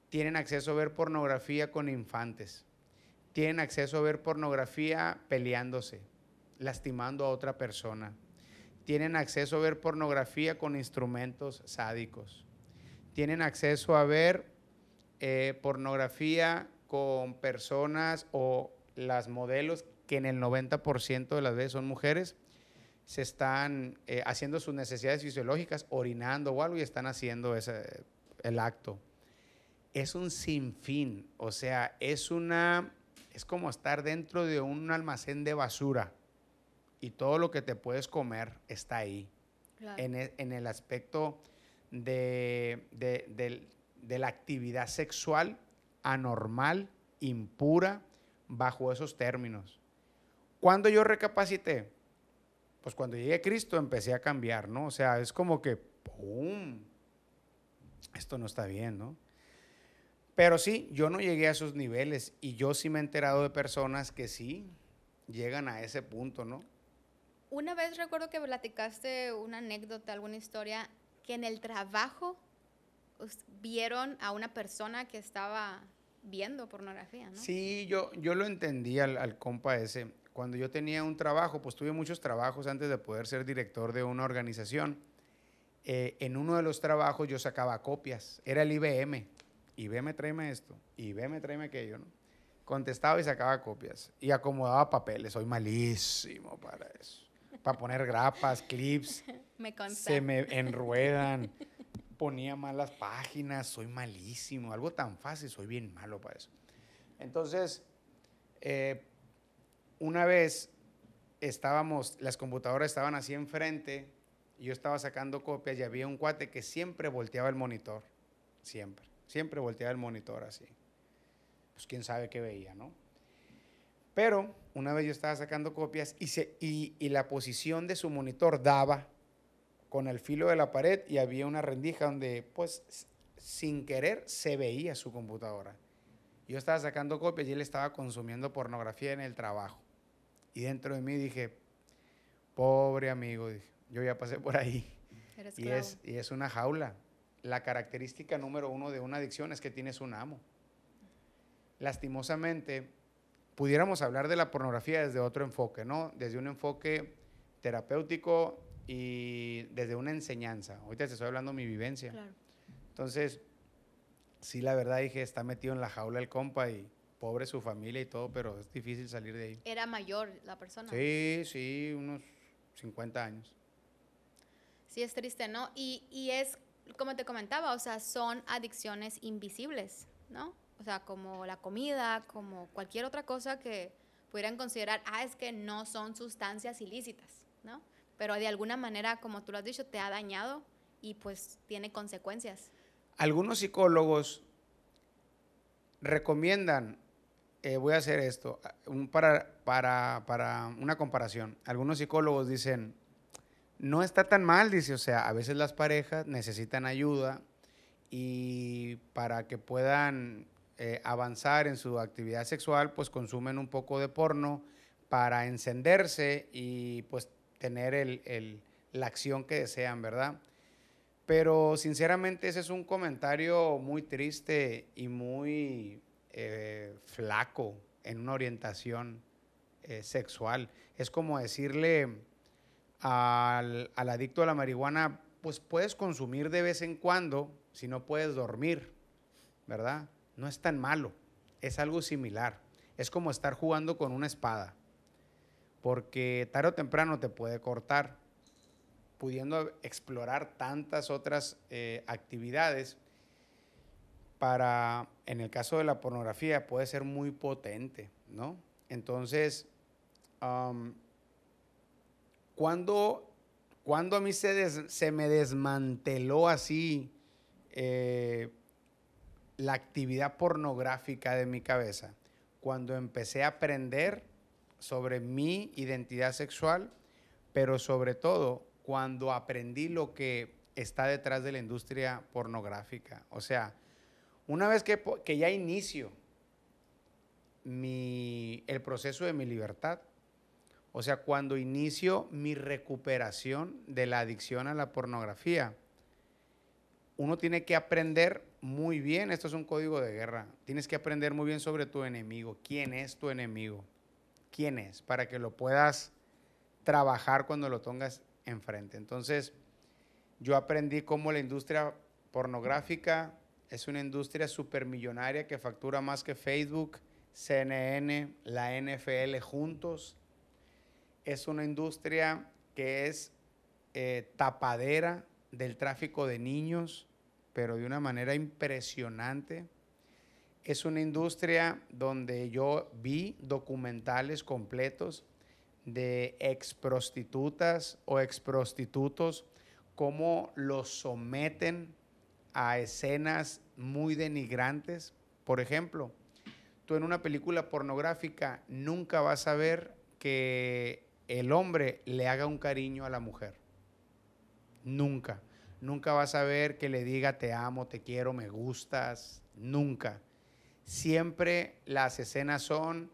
tienen acceso a ver pornografía con infantes, tienen acceso a ver pornografía peleándose, lastimando a otra persona, tienen acceso a ver pornografía con instrumentos sádicos, tienen acceso a ver eh, pornografía con personas o las modelos, que en el 90% de las veces son mujeres, se están eh, haciendo sus necesidades fisiológicas, orinando o algo y están haciendo ese, el acto. Es un sinfín, o sea, es una es como estar dentro de un almacén de basura y todo lo que te puedes comer está ahí. E, en, el, aspecto de, de la actividad sexual anormal, impura, bajo esos términos. Cuando yo recapacité, pues cuando llegué a Cristo empecé a cambiar, ¿no? O sea, es como que, ¡pum! Esto no está bien, ¿no? Pero sí, yo no llegué a esos niveles y yo sí me he enterado de personas que sí llegan a ese punto, ¿no? Una vez recuerdo que platicaste una anécdota, alguna historia, que en el trabajo vieron a una persona que estaba viendo pornografía, ¿no? Sí, yo, yo lo entendí al, compa ese. Cuando yo tenía un trabajo, pues tuve muchos trabajos antes de poder ser director de una organización. Eh, en uno de los trabajos yo sacaba copias. Era el IBM. IBM tráeme esto, IBM tráeme aquello, ¿no? Contestaba y sacaba copias. Y acomodaba papeles. Soy malísimo para eso. Para poner grapas, clips. Me consta. Se me enruedan ponía malas páginas, soy malísimo, algo tan fácil, soy bien malo para eso. Entonces, eh, una vez estábamos, las computadoras estaban así enfrente, yo estaba sacando copias y había un cuate que siempre volteaba el monitor, siempre, siempre volteaba el monitor así. Pues quién sabe qué veía, ¿no? Pero una vez yo estaba sacando copias y, y la posición de su monitor daba con el filo de la pared y había una rendija donde, pues, sin querer se veía su computadora. Yo estaba sacando copias y él estaba consumiendo pornografía en el trabajo. Y dentro de mí dije, pobre amigo, yo ya pasé por ahí. y, es, y es una jaula. La característica número uno de una adicción es que tienes un amo. Lastimosamente, pudiéramos hablar de la pornografía desde otro enfoque, ¿no? Desde un enfoque terapéutico, y desde una enseñanza. Ahorita te estoy hablando de mi vivencia. Entonces, sí, la verdad dije, está metido en la jaula el compa y pobre su familia y todo, pero es difícil salir de ahí. ¿Era mayor la persona? Sí, sí, unos 50 años. Sí, es triste, ¿no? Y, y es, como te comentaba, o sea, son adicciones invisibles, ¿no? O sea, como la comida, como cualquier otra cosa que pudieran considerar, ah, es que no son sustancias ilícitas, ¿no? pero de alguna manera, como tú lo has dicho, te ha dañado y pues tiene consecuencias. Algunos psicólogos recomiendan, eh, voy a hacer esto, un, para, para, una comparación. Algunos psicólogos dicen, no está tan mal, dice, o sea, a veces las parejas necesitan ayuda y para que puedan eh, avanzar en su actividad sexual, pues consumen un poco de porno para encenderse y pues tener la acción que desean, ¿verdad? Pero sinceramente ese es un comentario muy triste y muy eh, flaco en una orientación eh, sexual. Es como decirle al, al adicto a la marihuana, pues puedes consumir de vez en cuando si no puedes dormir, ¿verdad? No es tan malo, es algo similar. Es como estar jugando con una espada porque tarde o temprano te puede cortar, pudiendo explorar tantas otras eh, actividades para, en el caso de la pornografía, puede ser muy potente, ¿no? Entonces, cuando cuando a mí se, se me desmanteló así eh, la actividad pornográfica de mi cabeza, cuando empecé a aprender sobre mi identidad sexual, pero sobre todo cuando aprendí lo que está detrás de la industria pornográfica. O sea, una vez que, ya inicio el proceso de mi libertad, o sea, cuando inicio mi recuperación de la adicción a la pornografía, uno tiene que aprender muy bien, esto es un código de guerra, tienes que aprender muy bien sobre tu enemigo, quién es tu enemigo, quién es, para que lo puedas trabajar cuando lo tengas enfrente. Entonces, yo aprendí cómo la industria pornográfica es una industria supermillonaria que factura más que Facebook, CNN, la NFL juntos. Es una industria que es eh, tapadera del tráfico de niños, pero de una manera impresionante es una industria donde yo vi documentales completos de ex prostitutas o ex prostitutos, cómo los someten a escenas muy denigrantes. Por ejemplo, tú en una película pornográfica nunca vas a ver que el hombre le haga un cariño a la mujer. Nunca. Nunca vas a ver que le diga te amo, te quiero, me gustas. Nunca siempre las escenas son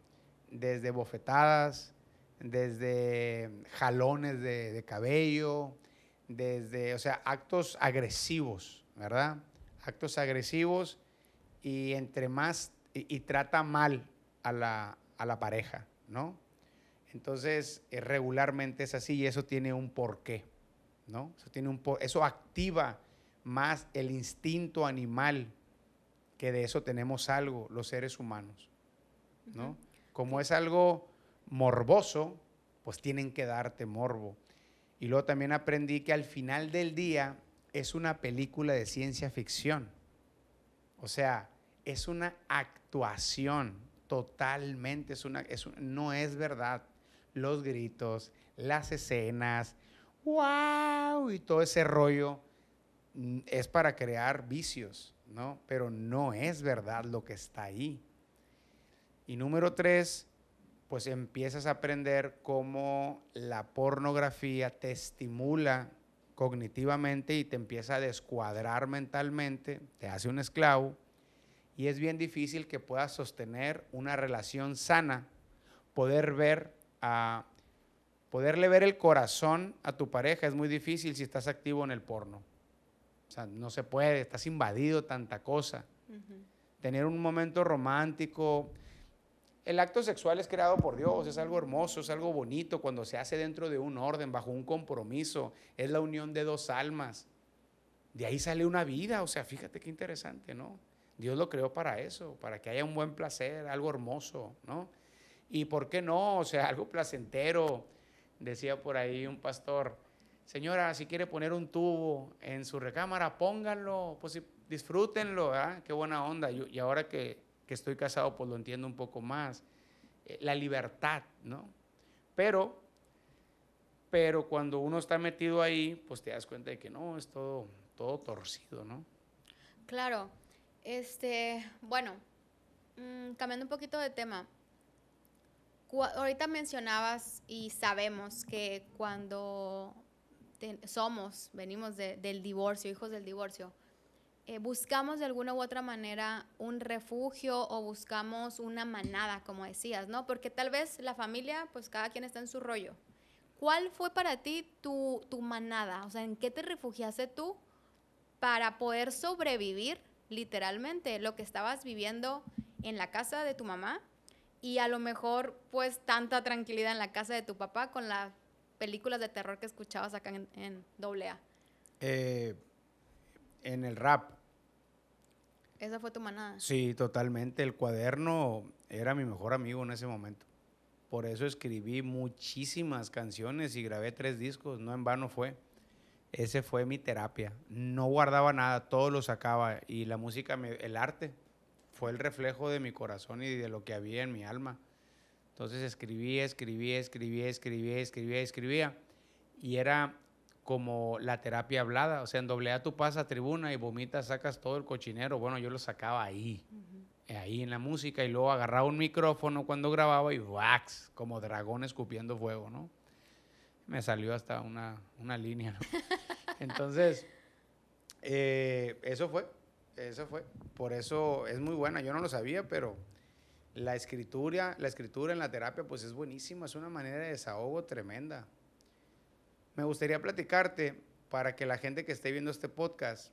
desde bofetadas, desde jalones de, cabello, desde, o sea, actos agresivos, ¿verdad? Actos agresivos y entre más, y, trata mal a la, pareja, ¿no? Entonces, eh, regularmente es así y eso tiene un porqué, ¿no? Eso, tiene un eso activa más el instinto animal que de eso tenemos algo los seres humanos, ¿no? Como es algo morboso, pues tienen que darte morbo. Y luego también aprendí que al final del día es una película de ciencia ficción. O sea, es una actuación totalmente, es una, no es verdad. Los gritos, las escenas, wow, y todo ese rollo mm, es para crear vicios. ¿no? Pero no es verdad lo que está ahí. Y número tres, pues empiezas a aprender cómo la pornografía te estimula cognitivamente y te empieza a descuadrar mentalmente, te hace un esclavo y es bien difícil que puedas sostener una relación sana, poder ver a poderle ver el corazón a tu pareja es muy difícil si estás activo en el porno. O sea, no se puede, estás invadido tanta cosa. Tener un momento romántico. El acto sexual es creado por Dios, es algo hermoso, es algo bonito cuando se hace dentro de un orden, bajo un compromiso. Es la unión de dos almas. De ahí sale una vida, o sea, fíjate qué interesante, ¿no? Dios lo creó para eso, para que haya un buen placer, algo hermoso, ¿no? Y por qué no, o sea, algo placentero. Decía por ahí un pastor, Señora, si quiere poner un tubo en su recámara, pónganlo, pues disfrútenlo, ¿verdad? Qué buena onda. y ahora que, estoy casado, pues lo entiendo un poco más. Eh, la libertad, ¿no? Pero, pero cuando uno está metido ahí, pues te das cuenta de que no, es todo, todo torcido, ¿no? Claro. Este, bueno, mm, cambiando un poquito de tema. ahorita mencionabas y sabemos que cuando somos, venimos del divorcio, hijos del divorcio, eh, buscamos de alguna u otra manera un refugio o buscamos una manada, como decías, ¿no? Porque tal vez la familia, pues cada quien está en su rollo. ¿Cuál fue para ti tu, tu manada? O sea, ¿en qué te refugiaste tú para poder sobrevivir literalmente lo que estabas viviendo en la casa de tu mamá y a lo mejor pues tanta tranquilidad en la casa de tu papá con la películas de terror que escuchabas acá en, doble A? Eh, en el rap. ¿Esa fue tu manada? Sí, totalmente. El cuaderno era mi mejor amigo en ese momento. Por eso escribí muchísimas canciones y grabé tres discos. No en vano fue. Ese fue mi terapia. No guardaba nada, todo lo sacaba. Y la música, el arte, fue el reflejo de mi corazón y de lo que había en mi alma. Entonces escribía, escribía, escribía, escribía, escribía, escribía. Y era como la terapia hablada. O sea, en doble A tú a tribuna y vomitas, sacas todo el cochinero. Bueno, yo lo sacaba ahí, ahí en la música. Y luego agarraba un micrófono cuando grababa y wax, como dragón escupiendo fuego, ¿no? Me salió hasta una, línea, ¿no? Entonces, eh, eso fue, eso fue. Por eso es muy buena. Yo no lo sabía, pero la escritura, la escritura en la terapia, pues es buenísima, es una manera de desahogo tremenda. Me gustaría platicarte para que la gente que esté viendo este podcast,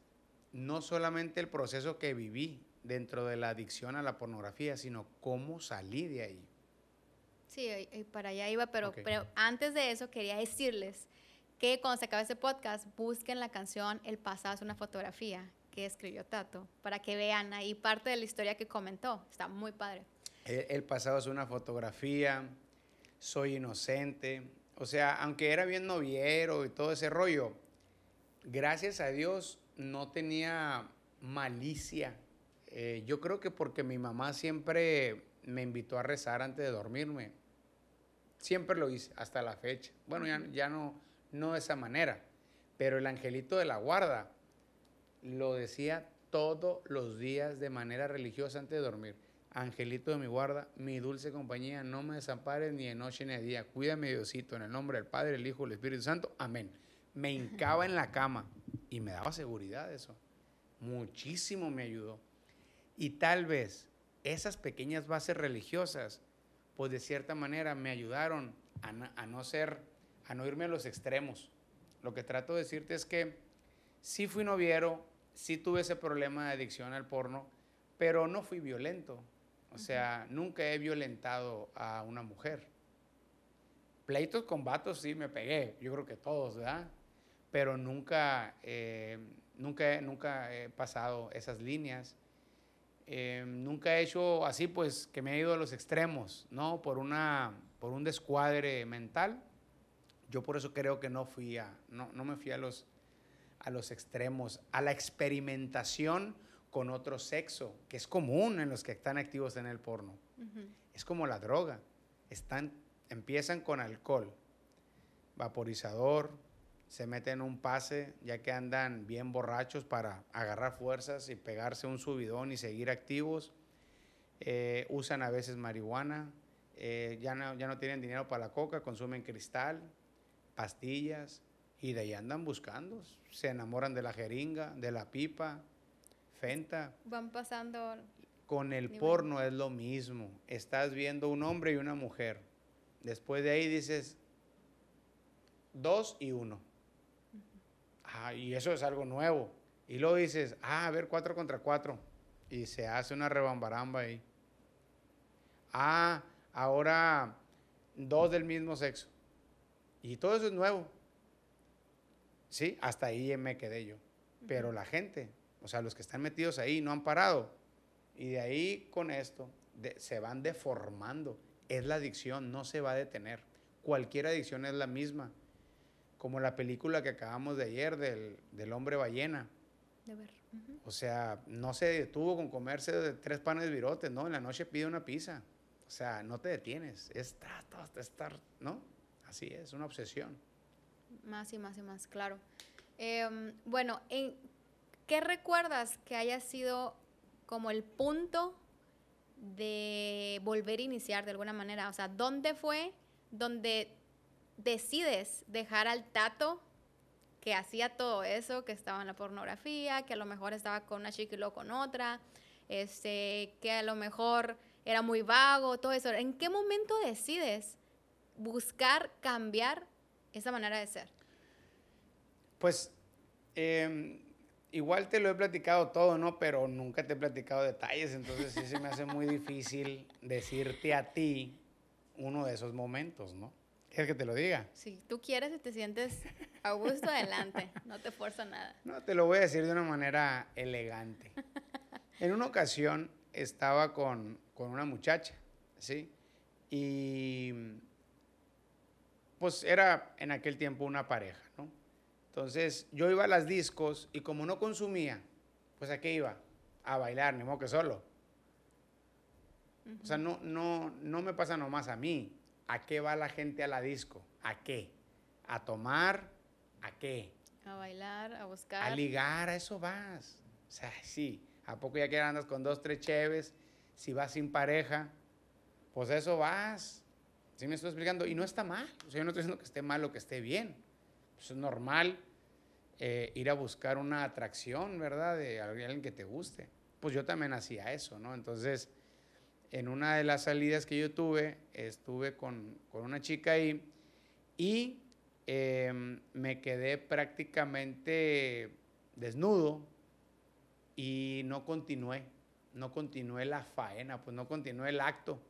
no solamente el proceso que viví dentro de la adicción a la pornografía, sino cómo salí de ahí. Sí, para allá iba, pero, pero antes de eso quería decirles que cuando se acabe este podcast, busquen la canción El pasado es una fotografía que escribió Tato, para que vean ahí parte de la historia que comentó. Está muy padre. El, pasado es una fotografía, soy inocente. O sea, aunque era bien noviero y todo ese rollo, gracias a Dios no tenía malicia. Eh, yo creo que porque mi mamá siempre me invitó a rezar antes de dormirme. Siempre lo hice, hasta la fecha. Bueno, ya, no, no de esa manera. Pero el angelito de la guarda lo decía todos los días de manera religiosa antes de dormir. Angelito de mi guarda, mi dulce compañía, no me desampares ni de noche ni de día. Cuídame, Diosito, en el nombre del Padre, el Hijo, el Espíritu Santo. Amén. Me hincaba en la cama y me daba seguridad eso. Muchísimo me ayudó. Y tal vez esas pequeñas bases religiosas, pues de cierta manera me ayudaron a a no ser, a no irme a los extremos. Lo que trato de decirte es que sí fui noviero, sí tuve ese problema de adicción al porno, pero no fui violento o sea, nunca he violentado a una mujer. Pleitos con vatos sí me pegué, yo creo que todos, ¿verdad? Pero nunca, eh, nunca, nunca he pasado esas líneas. Em, nunca he hecho así, pues, que me he ido a los extremos, ¿no? Por, una, por un descuadre mental. Yo por eso creo que no fui no, no me fui a los, a los extremos, a la experimentación con otro sexo, que es común en los que están activos en el porno. Es como la droga. Están, empiezan con alcohol, vaporizador, se meten un pase, ya que andan bien borrachos para agarrar fuerzas y pegarse un subidón y seguir activos. Eh, usan a veces marihuana, eh, ya, no, ya no tienen dinero para la coca, consumen cristal, pastillas, y de ahí andan buscando. Se enamoran de la jeringa, de la pipa, Fenta. Van pasando. Con el porno es lo mismo. Estás viendo un hombre y una mujer. Después de ahí dices dos y uno. Ah, y eso es algo nuevo. Y luego dices, ah, a ver, cuatro contra cuatro. Y se hace una rebambaramba ahí. Ah, ahora dos del mismo sexo. Y todo eso es nuevo. Sí, hasta ahí me quedé yo. Pero la gente o sea, los que están metidos ahí no han parado. Y de ahí con esto se van deformando. Es la adicción, no se va a detener. Cualquier adicción es la misma. Como la película que acabamos de ayer del, hombre ballena. De ver. O sea, no se detuvo con comerse tres panes virotes, ¿no? En la noche pide una pizza. O sea, no te detienes. Es hasta estar, ¿no? Así es, una obsesión. Más y más y más, claro. Em, bueno, en, ¿Qué recuerdas que haya sido como el punto de volver a iniciar de alguna manera? O sea, ¿dónde fue donde decides dejar al tato que hacía todo eso, que estaba en la pornografía, que a lo mejor estaba con una chica y luego con otra, este, que a lo mejor era muy vago, todo eso? ¿En qué momento decides buscar cambiar esa manera de ser? Pues em, igual te lo he platicado todo, ¿no? Pero nunca te he platicado detalles, entonces sí se me hace muy difícil decirte a ti uno de esos momentos, ¿no? ¿Quieres que te lo diga? Si tú quieres y te sientes a gusto, adelante, no te esfuerzo nada. No, te lo voy a decir de una manera elegante. En una ocasión estaba con, con una muchacha, ¿sí? Y pues era en aquel tiempo una pareja, ¿no? Entonces yo iba a las discos y como no consumía, pues a qué iba? A bailar, ni modo que solo. O sea, no, no, no me pasa nomás a mí. ¿A qué va la gente a la disco? ¿A qué? ¿A tomar? ¿A qué? A bailar, a buscar. A ligar, a eso vas. O sea, sí. ¿A poco ya que andas con dos, tres cheves? Si vas sin pareja, pues a eso vas. ¿Sí me estoy explicando? Y no está mal. O sea, yo no estoy diciendo que esté mal o que esté bien. Pues, es normal eh, ir a buscar una atracción, ¿verdad? De alguien que te guste. Pues yo también hacía eso, ¿no? Entonces, en una de las salidas que yo tuve, estuve con, una chica ahí y em, me quedé prácticamente desnudo y no continué, no continué la faena, pues no continué el acto,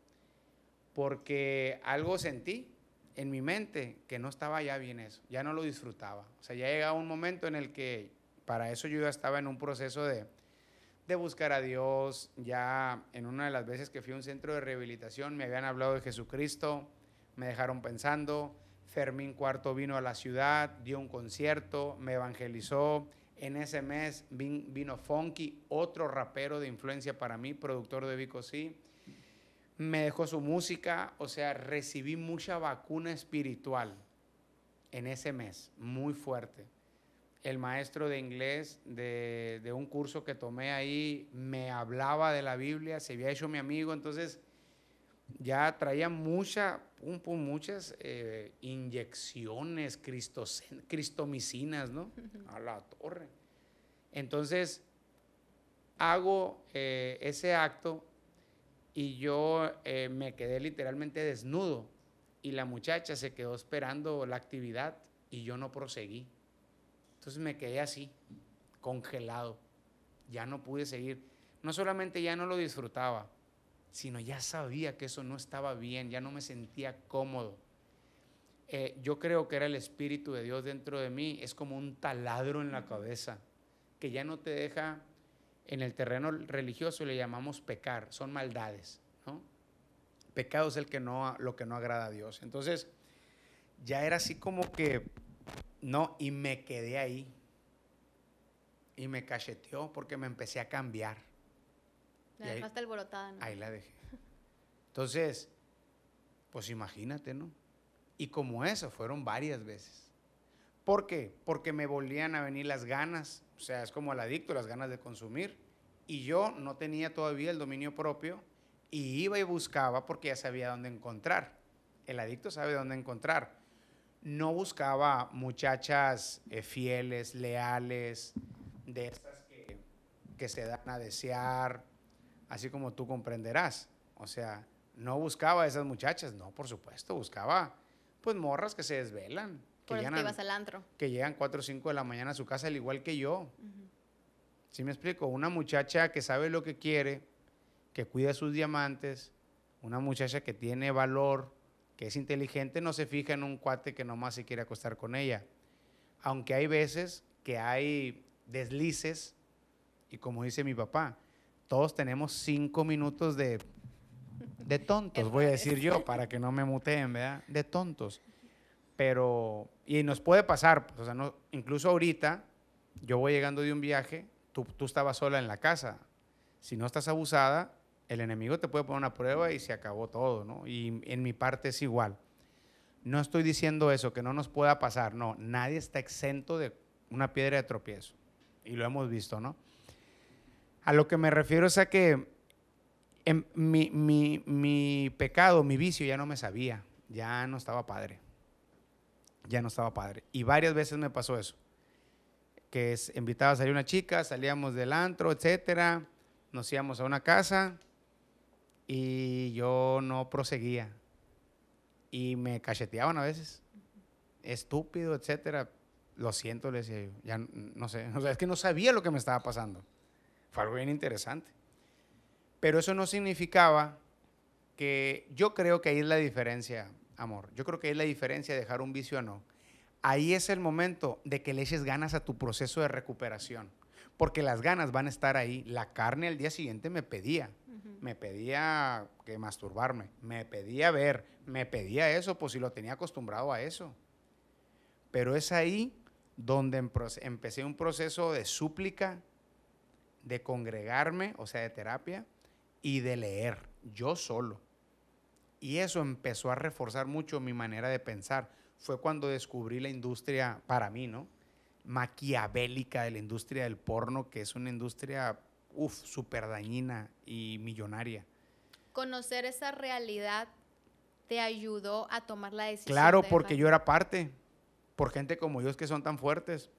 porque algo sentí, en mi mente que no estaba ya bien eso, ya no lo disfrutaba. O sea, ya llegaba un momento en el que para eso yo ya estaba en un proceso de, buscar a Dios. Ya en una de las veces que fui a un centro de rehabilitación me habían hablado de Jesucristo, me dejaron pensando. Fermín Cuarto vino a la ciudad, dio un concierto, me evangelizó. En ese mes vino Funky, otro rapero de influencia para mí, productor de Vico Sí me dejó su música, o sea, recibí mucha vacuna espiritual en ese mes, muy fuerte. El maestro de inglés de, un curso que tomé ahí me hablaba de la Biblia, se había hecho mi amigo, entonces ya traía muchas eh, inyecciones cristomicinas, ¿no? A la torre. Entonces hago eh, ese acto y yo eh, me quedé literalmente desnudo y la muchacha se quedó esperando la actividad y yo no proseguí. Entonces me quedé así, congelado. Ya no pude seguir. No solamente ya no lo disfrutaba, sino ya sabía que eso no estaba bien, ya no me sentía cómodo. Eh, yo creo que era el Espíritu de Dios dentro de mí, es como un taladro en la cabeza, que ya no te deja en el terreno religioso le llamamos pecar, son maldades, ¿no? Pecado es el que no, lo que no agrada a Dios. Entonces, ya era así como que, no, y me quedé ahí. Y me cacheteó porque me empecé a cambiar. La dejaste ahí, alborotada, Ahí la dejé. Entonces, pues imagínate, ¿no? Y como eso, fueron varias veces. ¿Por qué? Porque me volvían a venir las ganas, o sea, es como el adicto, las ganas de consumir. Y yo no tenía todavía el dominio propio y iba y buscaba porque ya sabía dónde encontrar. El adicto sabe dónde encontrar. No buscaba muchachas eh, fieles, leales, de esas que, se dan a desear, así como tú comprenderás. O sea, no buscaba esas muchachas, no, por supuesto, buscaba pues morras que se desvelan, que, llegan, 4 o 5 de la mañana a su casa, al igual que yo. si me explico? Una muchacha que sabe lo que quiere, que cuida sus diamantes, una muchacha que tiene valor, que es inteligente, no se fija en un cuate que nomás se quiere acostar con ella. Aunque hay veces que hay deslices, y como dice mi papá, todos tenemos 5 minutos de, de tontos, voy a decir yo, para que no me muteen, ¿verdad? De tontos. Pero, y nos puede pasar, pues, o sea, incluso ahorita, yo voy llegando de un viaje, tú, estabas sola en la casa. Si no estás abusada, el enemigo te puede poner una prueba y se acabó todo, ¿no? Y en mi parte es igual. No estoy diciendo eso, que no nos pueda pasar, no, nadie está exento de una piedra de tropiezo. Y lo hemos visto, ¿no? A lo que me refiero es a que en em, mi pecado, mi vicio ya no me sabía, ya no estaba padre ya no estaba padre. Y varias veces me pasó eso, que es, invitaba a salir una chica, salíamos del antro, etcétera, nos íbamos a una casa y yo no proseguía. Y me cacheteaban a veces, estúpido, etcétera. Lo siento, le decía yo, ya no sé, es que no sabía lo que me estaba pasando. Fue algo bien interesante. Pero eso no significaba que yo creo que ahí es la diferencia amor. Yo creo que es la diferencia de dejar un vicio o no. Ahí es el momento de que le eches ganas a tu proceso de recuperación, porque las ganas van a estar ahí. La carne al día siguiente me pedía, me pedía que masturbarme, me pedía ver, me pedía eso, pues si lo tenía acostumbrado a eso. Pero es ahí donde empecé un proceso de súplica, de congregarme, o sea, de terapia, y de leer, yo solo. Y eso empezó a reforzar mucho mi manera de pensar. Fue cuando descubrí la industria, para mí, ¿no? Maquiavélica de la industria del porno, que es una industria, uff, súper dañina y millonaria. Conocer esa realidad te ayudó a tomar la decisión. Claro, porque yo era parte, por gente como yo es que son tan fuertes.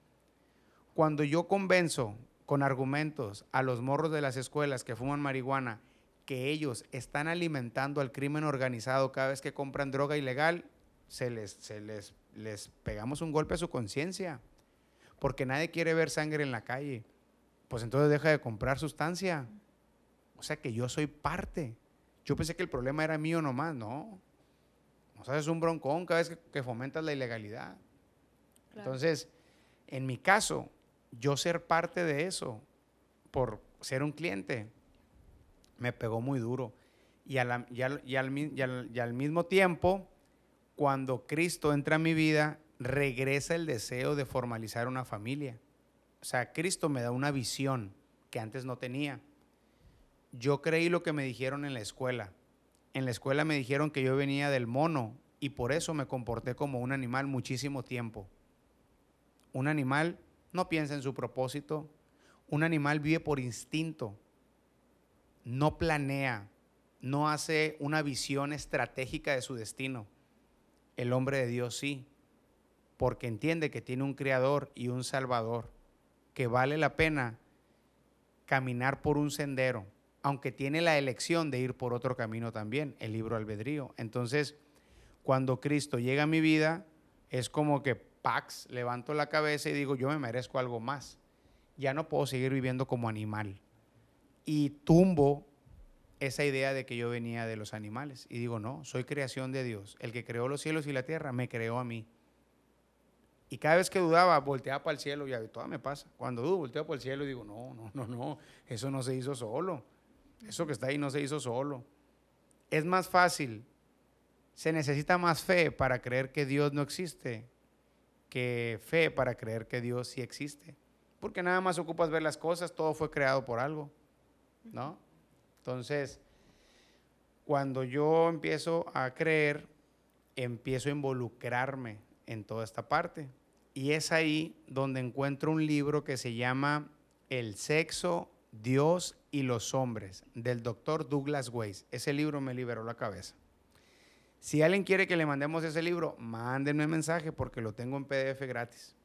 Cuando yo convenzo con argumentos a los morros de las escuelas que fuman marihuana que ellos están alimentando al crimen organizado cada vez que compran droga ilegal, se les, les, les pegamos un golpe a su conciencia. Porque nadie quiere ver sangre en la calle. Pues entonces deja de comprar sustancia. O sea que yo soy parte. Yo pensé que el problema era mío nomás, no. no es un broncón cada vez que, fomentas la ilegalidad. Entonces, en mi caso, yo ser parte de eso por ser un cliente, me pegó muy duro. Y, al, al mismo tiempo, cuando Cristo entra a mi vida, regresa el deseo de formalizar una familia. O sea, Cristo me da una visión que antes no tenía. Yo creí lo que me dijeron en la escuela. En la escuela me dijeron que yo venía del mono y por eso me comporté como un animal muchísimo tiempo. Un animal no piensa en su propósito. Un animal vive por instinto no planea, no hace una visión estratégica de su destino. El hombre de Dios sí, porque entiende que tiene un creador y un salvador, que vale la pena caminar por un sendero, aunque tiene la elección de ir por otro camino también, el libro albedrío. Entonces, cuando Cristo llega a mi vida, es como que pax, levanto la cabeza y digo, yo me merezco algo más. Ya no puedo seguir viviendo como animal y tumbo esa idea de que yo venía de los animales. Y digo, no, soy creación de Dios. El que creó los cielos y la tierra me creó a mí. Y cada vez que dudaba, volteaba para el cielo y todo me pasa. Cuando dudo, volteo para el cielo y digo, no, no, no, no, eso no se hizo solo. Eso que está ahí no se hizo solo. Es más fácil, se necesita más fe para creer que Dios no existe que fe para creer que Dios sí existe. Porque nada más ocupas ver las cosas, todo fue creado por algo. ¿no? Entonces, cuando yo empiezo a creer, empiezo a involucrarme en toda esta parte. Y es ahí donde encuentro un libro que se llama El sexo, Dios y los hombres, del doctor Douglas Weiss. Ese libro me liberó la cabeza. Si alguien quiere que le mandemos ese libro, mándenme un mensaje porque lo tengo en PDF gratis.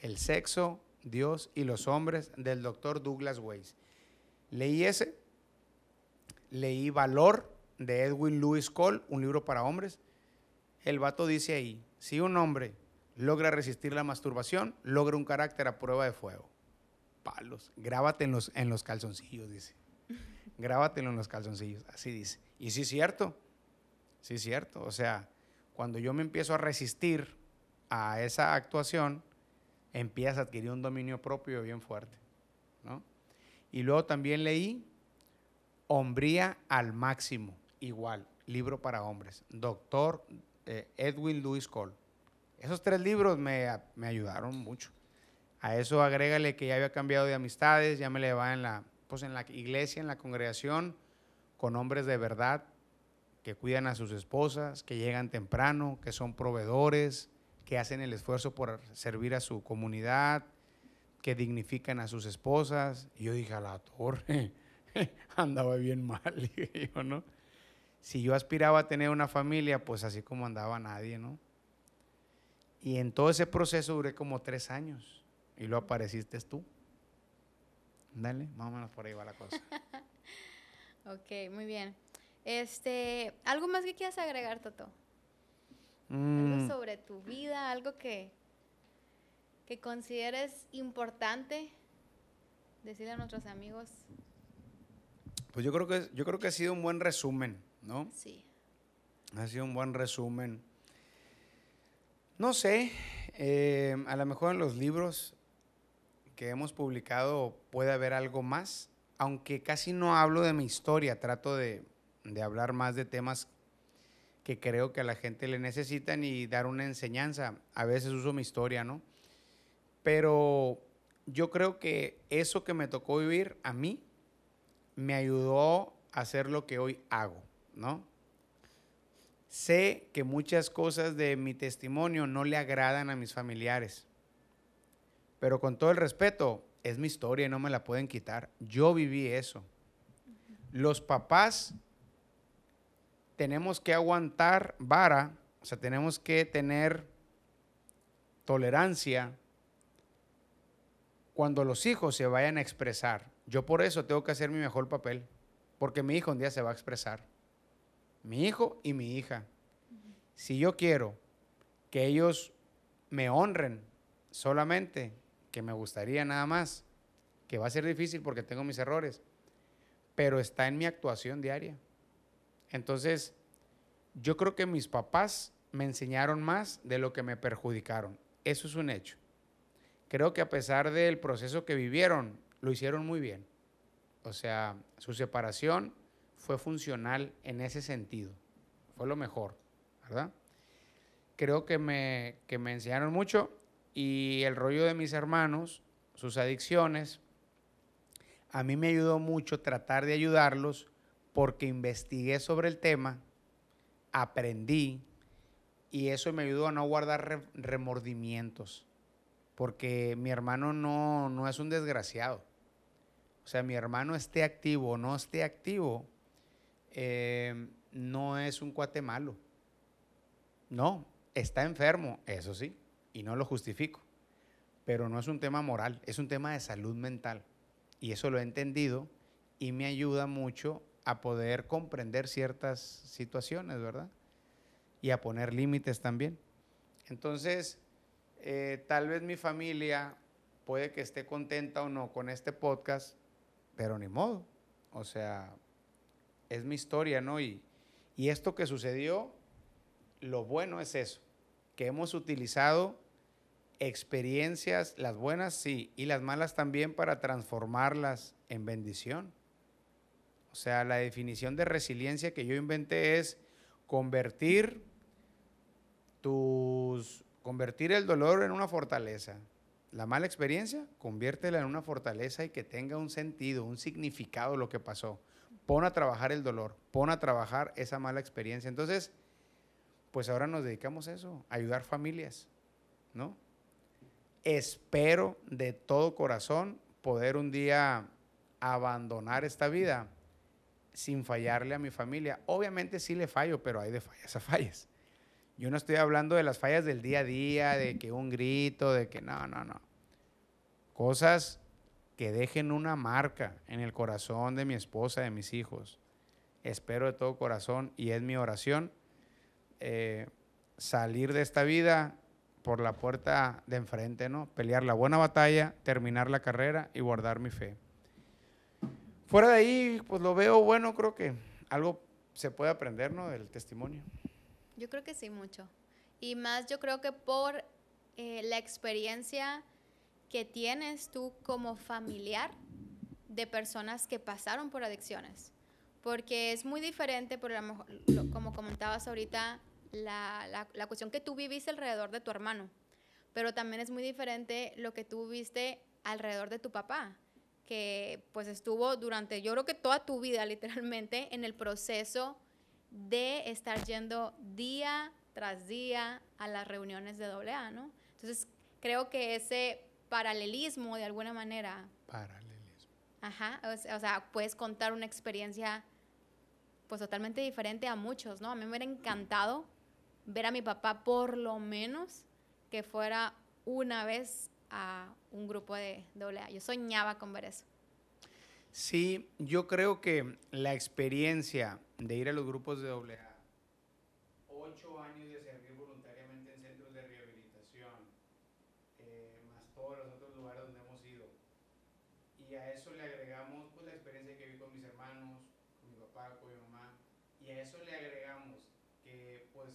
El sexo, Dios y los hombres, del doctor Douglas Weiss. Leí ese, leí Valor de Edwin Lewis Cole, un libro para hombres. El vato dice ahí, si un hombre logra resistir la masturbación, logra un carácter a prueba de fuego. Palos, grábate en los, en los calzoncillos, dice. Grábatelo en los calzoncillos, así dice. Y sí es cierto, sí es cierto. O sea, cuando yo me empiezo a resistir a esa actuación, empieza a adquirir un dominio propio bien fuerte, ¿no? Y luego también leí Hombría al máximo, igual, libro para hombres, doctor eh, Edwin Lewis Cole. Esos tres libros me, ayudaron mucho. A eso agrégale que ya había cambiado de amistades, ya me va en la, pues, en la iglesia, en la congregación, con hombres de verdad que cuidan a sus esposas, que llegan temprano, que son proveedores, que hacen el esfuerzo por servir a su comunidad, que dignifican a sus esposas. yo dije, a la torre, andaba bien mal, ¿no? Si yo aspiraba a tener una familia, pues así como andaba nadie, ¿no? Y en todo ese proceso duré como tres años y lo apareciste tú. Dale, más o menos por ahí va la cosa. ok, muy bien. Este, ¿Algo más que quieras agregar, Toto? Algo mm. sobre tu vida, algo que, que consideres importante decirle a nuestros amigos? Pues yo creo que yo creo que ha sido un buen resumen, ¿no? Sí. Ha sido un buen resumen. No sé, eh, a lo mejor en los libros que hemos publicado puede haber algo más, aunque casi no hablo de mi historia, trato de, de hablar más de temas que creo que a la gente le necesitan y dar una enseñanza. A veces uso mi historia, ¿no? Pero yo creo que eso que me tocó vivir a mí me ayudó a hacer lo que hoy hago, ¿no? Sé que muchas cosas de mi testimonio no le agradan a mis familiares, pero con todo el respeto, es mi historia y no me la pueden quitar. Yo viví eso. Los papás tenemos que aguantar vara, o sea, tenemos que tener tolerancia cuando los hijos se vayan a expresar. Yo por eso tengo que hacer mi mejor papel, porque mi hijo un día se va a expresar. Mi hijo y mi hija. Si yo quiero que ellos me honren solamente, que me gustaría nada más, que va a ser difícil porque tengo mis errores, pero está en mi actuación diaria. Entonces, yo creo que mis papás me enseñaron más de lo que me perjudicaron. Eso es un hecho creo que a pesar del proceso que vivieron, lo hicieron muy bien. O sea, su separación fue funcional en ese sentido. Fue lo mejor, ¿verdad? Creo que me, que me enseñaron mucho y el rollo de mis hermanos, sus adicciones, a mí me ayudó mucho tratar de ayudarlos porque investigué sobre el tema, aprendí y eso me ayudó a no guardar remordimientos porque mi hermano no, es un desgraciado. O sea, mi hermano esté activo o no esté activo, eh, no es un cuate malo. No, está enfermo, eso sí, y no lo justifico. Pero no es un tema moral, es un tema de salud mental. Y eso lo he entendido y me ayuda mucho a poder comprender ciertas situaciones, ¿verdad? Y a poner límites también. Entonces, eh, tal vez mi familia puede que esté contenta o no con este podcast, pero ni modo. O sea, es mi historia, ¿no? Y, y esto que sucedió, lo bueno es eso, que hemos utilizado experiencias, las buenas sí, y las malas también para transformarlas en bendición. O sea, la definición de resiliencia que yo inventé es convertir tus Convertir el dolor en una fortaleza. La mala experiencia, conviértela en una fortaleza y que tenga un sentido, un significado lo que pasó. Pon a trabajar el dolor, pon a trabajar esa mala experiencia. Entonces, pues ahora nos dedicamos a eso, a ayudar familias, ¿no? Espero de todo corazón poder un día abandonar esta vida sin fallarle a mi familia. Obviamente sí le fallo, pero hay de fallas a fallas. Yo no estoy hablando de las fallas del día a día, de que un grito, de que no, no, no. Cosas que dejen una marca en el corazón de mi esposa, de mis hijos. Espero de todo corazón y es mi oración eh, salir de esta vida por la puerta de enfrente, ¿no? Pelear la buena batalla, terminar la carrera y guardar mi fe. Fuera de ahí, pues lo veo bueno, creo que algo se puede aprender, ¿no? Del testimonio. Yo creo que sí, mucho. Y más yo creo que por eh, la experiencia que tienes tú como familiar de personas que pasaron por adicciones. Porque es muy diferente, por lo, como comentabas ahorita, la, la, la, cuestión que tú viviste alrededor de tu hermano. Pero también es muy diferente lo que tú viste alrededor de tu papá, que pues estuvo durante, yo creo que toda tu vida literalmente, en el proceso de estar yendo día tras día a las reuniones de AA, ¿no? Entonces, creo que ese paralelismo, de alguna manera. Paralelismo. Ajá, o, sea, puedes contar una experiencia pues totalmente diferente a muchos, ¿no? A mí me hubiera encantado ver a mi papá por lo menos que fuera una vez a un grupo de AA. Yo soñaba con ver eso. Sí, yo creo que la experiencia de ir a los grupos de A. ocho años de servir voluntariamente en centros de rehabilitación, eh, más todos los otros lugares donde hemos ido. Y a eso le agregamos pues, la experiencia que vi con mis hermanos, con mi papá, con mi mamá, y a eso le agregamos que pues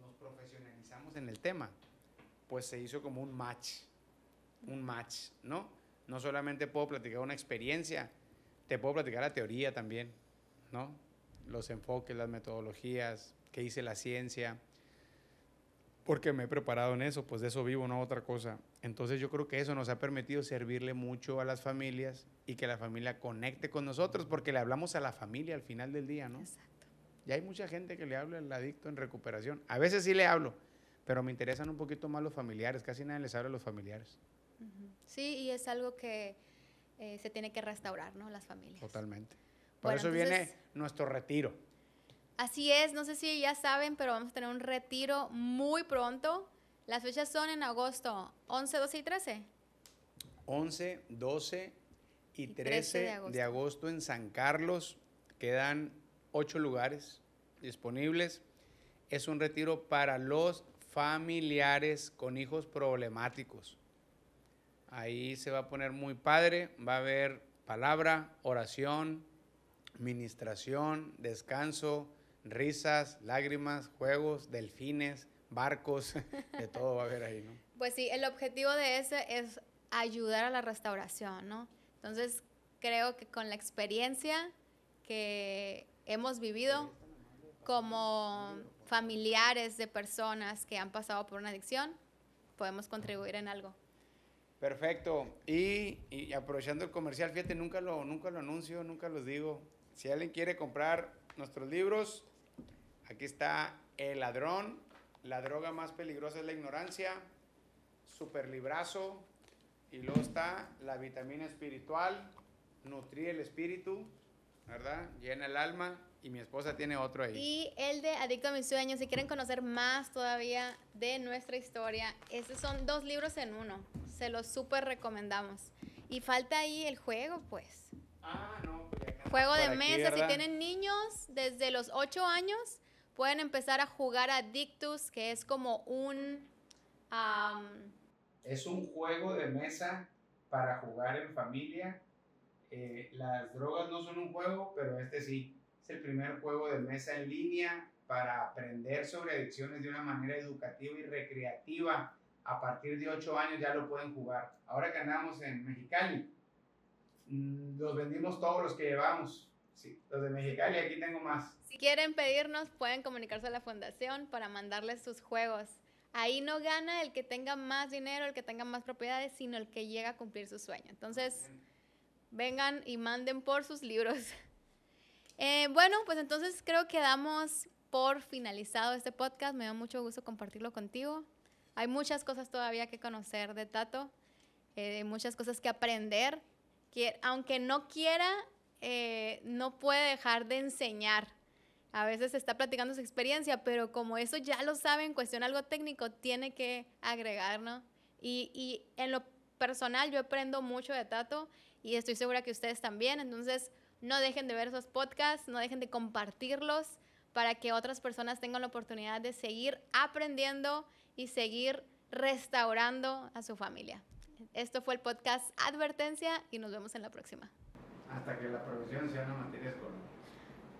nos profesionalizamos en el tema, pues se hizo como un match, un match, ¿no? No solamente puedo platicar una experiencia, te puedo platicar la teoría también, ¿no? los enfoques, las metodologías, que hice la ciencia, porque me he preparado en eso, pues de eso vivo, no otra cosa. Entonces yo creo que eso nos ha permitido servirle mucho a las familias y que la familia conecte con nosotros, porque le hablamos a la familia al final del día, ¿no? Exacto. Ya hay mucha gente que le habla al adicto en recuperación. A veces sí le hablo, pero me interesan un poquito más los familiares, casi nadie les habla a los familiares. Sí, y es algo que eh, se tiene que restaurar, ¿no? Las familias. Totalmente. Por eso viene nuestro retiro. Así es, no sé si ya saben, pero vamos a tener un retiro muy pronto. Las fechas son en agosto, 11, 12 y 13. 11, 12 y 13, de, agosto. en San Carlos. Quedan ocho lugares disponibles. Es un retiro para los familiares con hijos problemáticos. Ahí se va a poner muy padre. Va a haber palabra, oración, ministración, descanso, risas, lágrimas, juegos, delfines, barcos, de todo va a haber ahí, ¿no? Pues sí, el objetivo de ese es ayudar a la restauración, ¿no? Entonces, creo que con la experiencia que hemos vivido como familiares de personas que han pasado por una adicción, podemos contribuir en algo. Perfecto. Y, aprovechando el comercial, fíjate, nunca lo, nunca lo anuncio, nunca los digo. Si alguien quiere comprar nuestros libros, aquí está El Ladrón, La droga más peligrosa es la ignorancia, Super Librazo, y luego está La vitamina espiritual, Nutrir el espíritu, ¿verdad? Llena el alma. Y mi esposa tiene otro ahí. Y el de Adicto a mis sueños. Si quieren conocer más todavía de nuestra historia, esos son dos libros en uno. Se los súper recomendamos. Y falta ahí el juego, pues. Ah, no, Juego de mesa, si tienen niños desde los 8 años, pueden empezar a jugar Dictus que es como un... es un juego de mesa para jugar en familia. Eh, las drogas no son un juego, pero este sí. Es el primer juego de mesa en línea para aprender sobre adicciones de una manera educativa y recreativa. A partir de 8 años ya lo pueden jugar. Ahora que andamos en Mexicali, Mm, los vendimos todos los que llevamos. los de Mexicali, aquí tengo más. Si quieren pedirnos, pueden comunicarse a la fundación para mandarles sus juegos. Ahí no gana el que tenga más dinero, el que tenga más propiedades, sino el que llega a cumplir su sueño. Entonces, vengan y manden por sus libros. Eh, bueno, pues entonces creo que damos por finalizado este podcast. Me da mucho gusto compartirlo contigo. Hay muchas cosas todavía que conocer de Tato, eh, muchas cosas que aprender aunque no quiera, eh, no puede dejar de enseñar. A veces está platicando su experiencia, pero como eso ya lo sabe en cuestión algo técnico, tiene que agregar, ¿no? Y, y en lo personal yo aprendo mucho de Tato y estoy segura que ustedes también. Entonces, no dejen de ver esos podcasts, no dejen de compartirlos para que otras personas tengan la oportunidad de seguir aprendiendo y seguir restaurando a su familia. Esto fue el podcast Advertencia y nos vemos en la próxima. Hasta que la producción sea una materia escolar.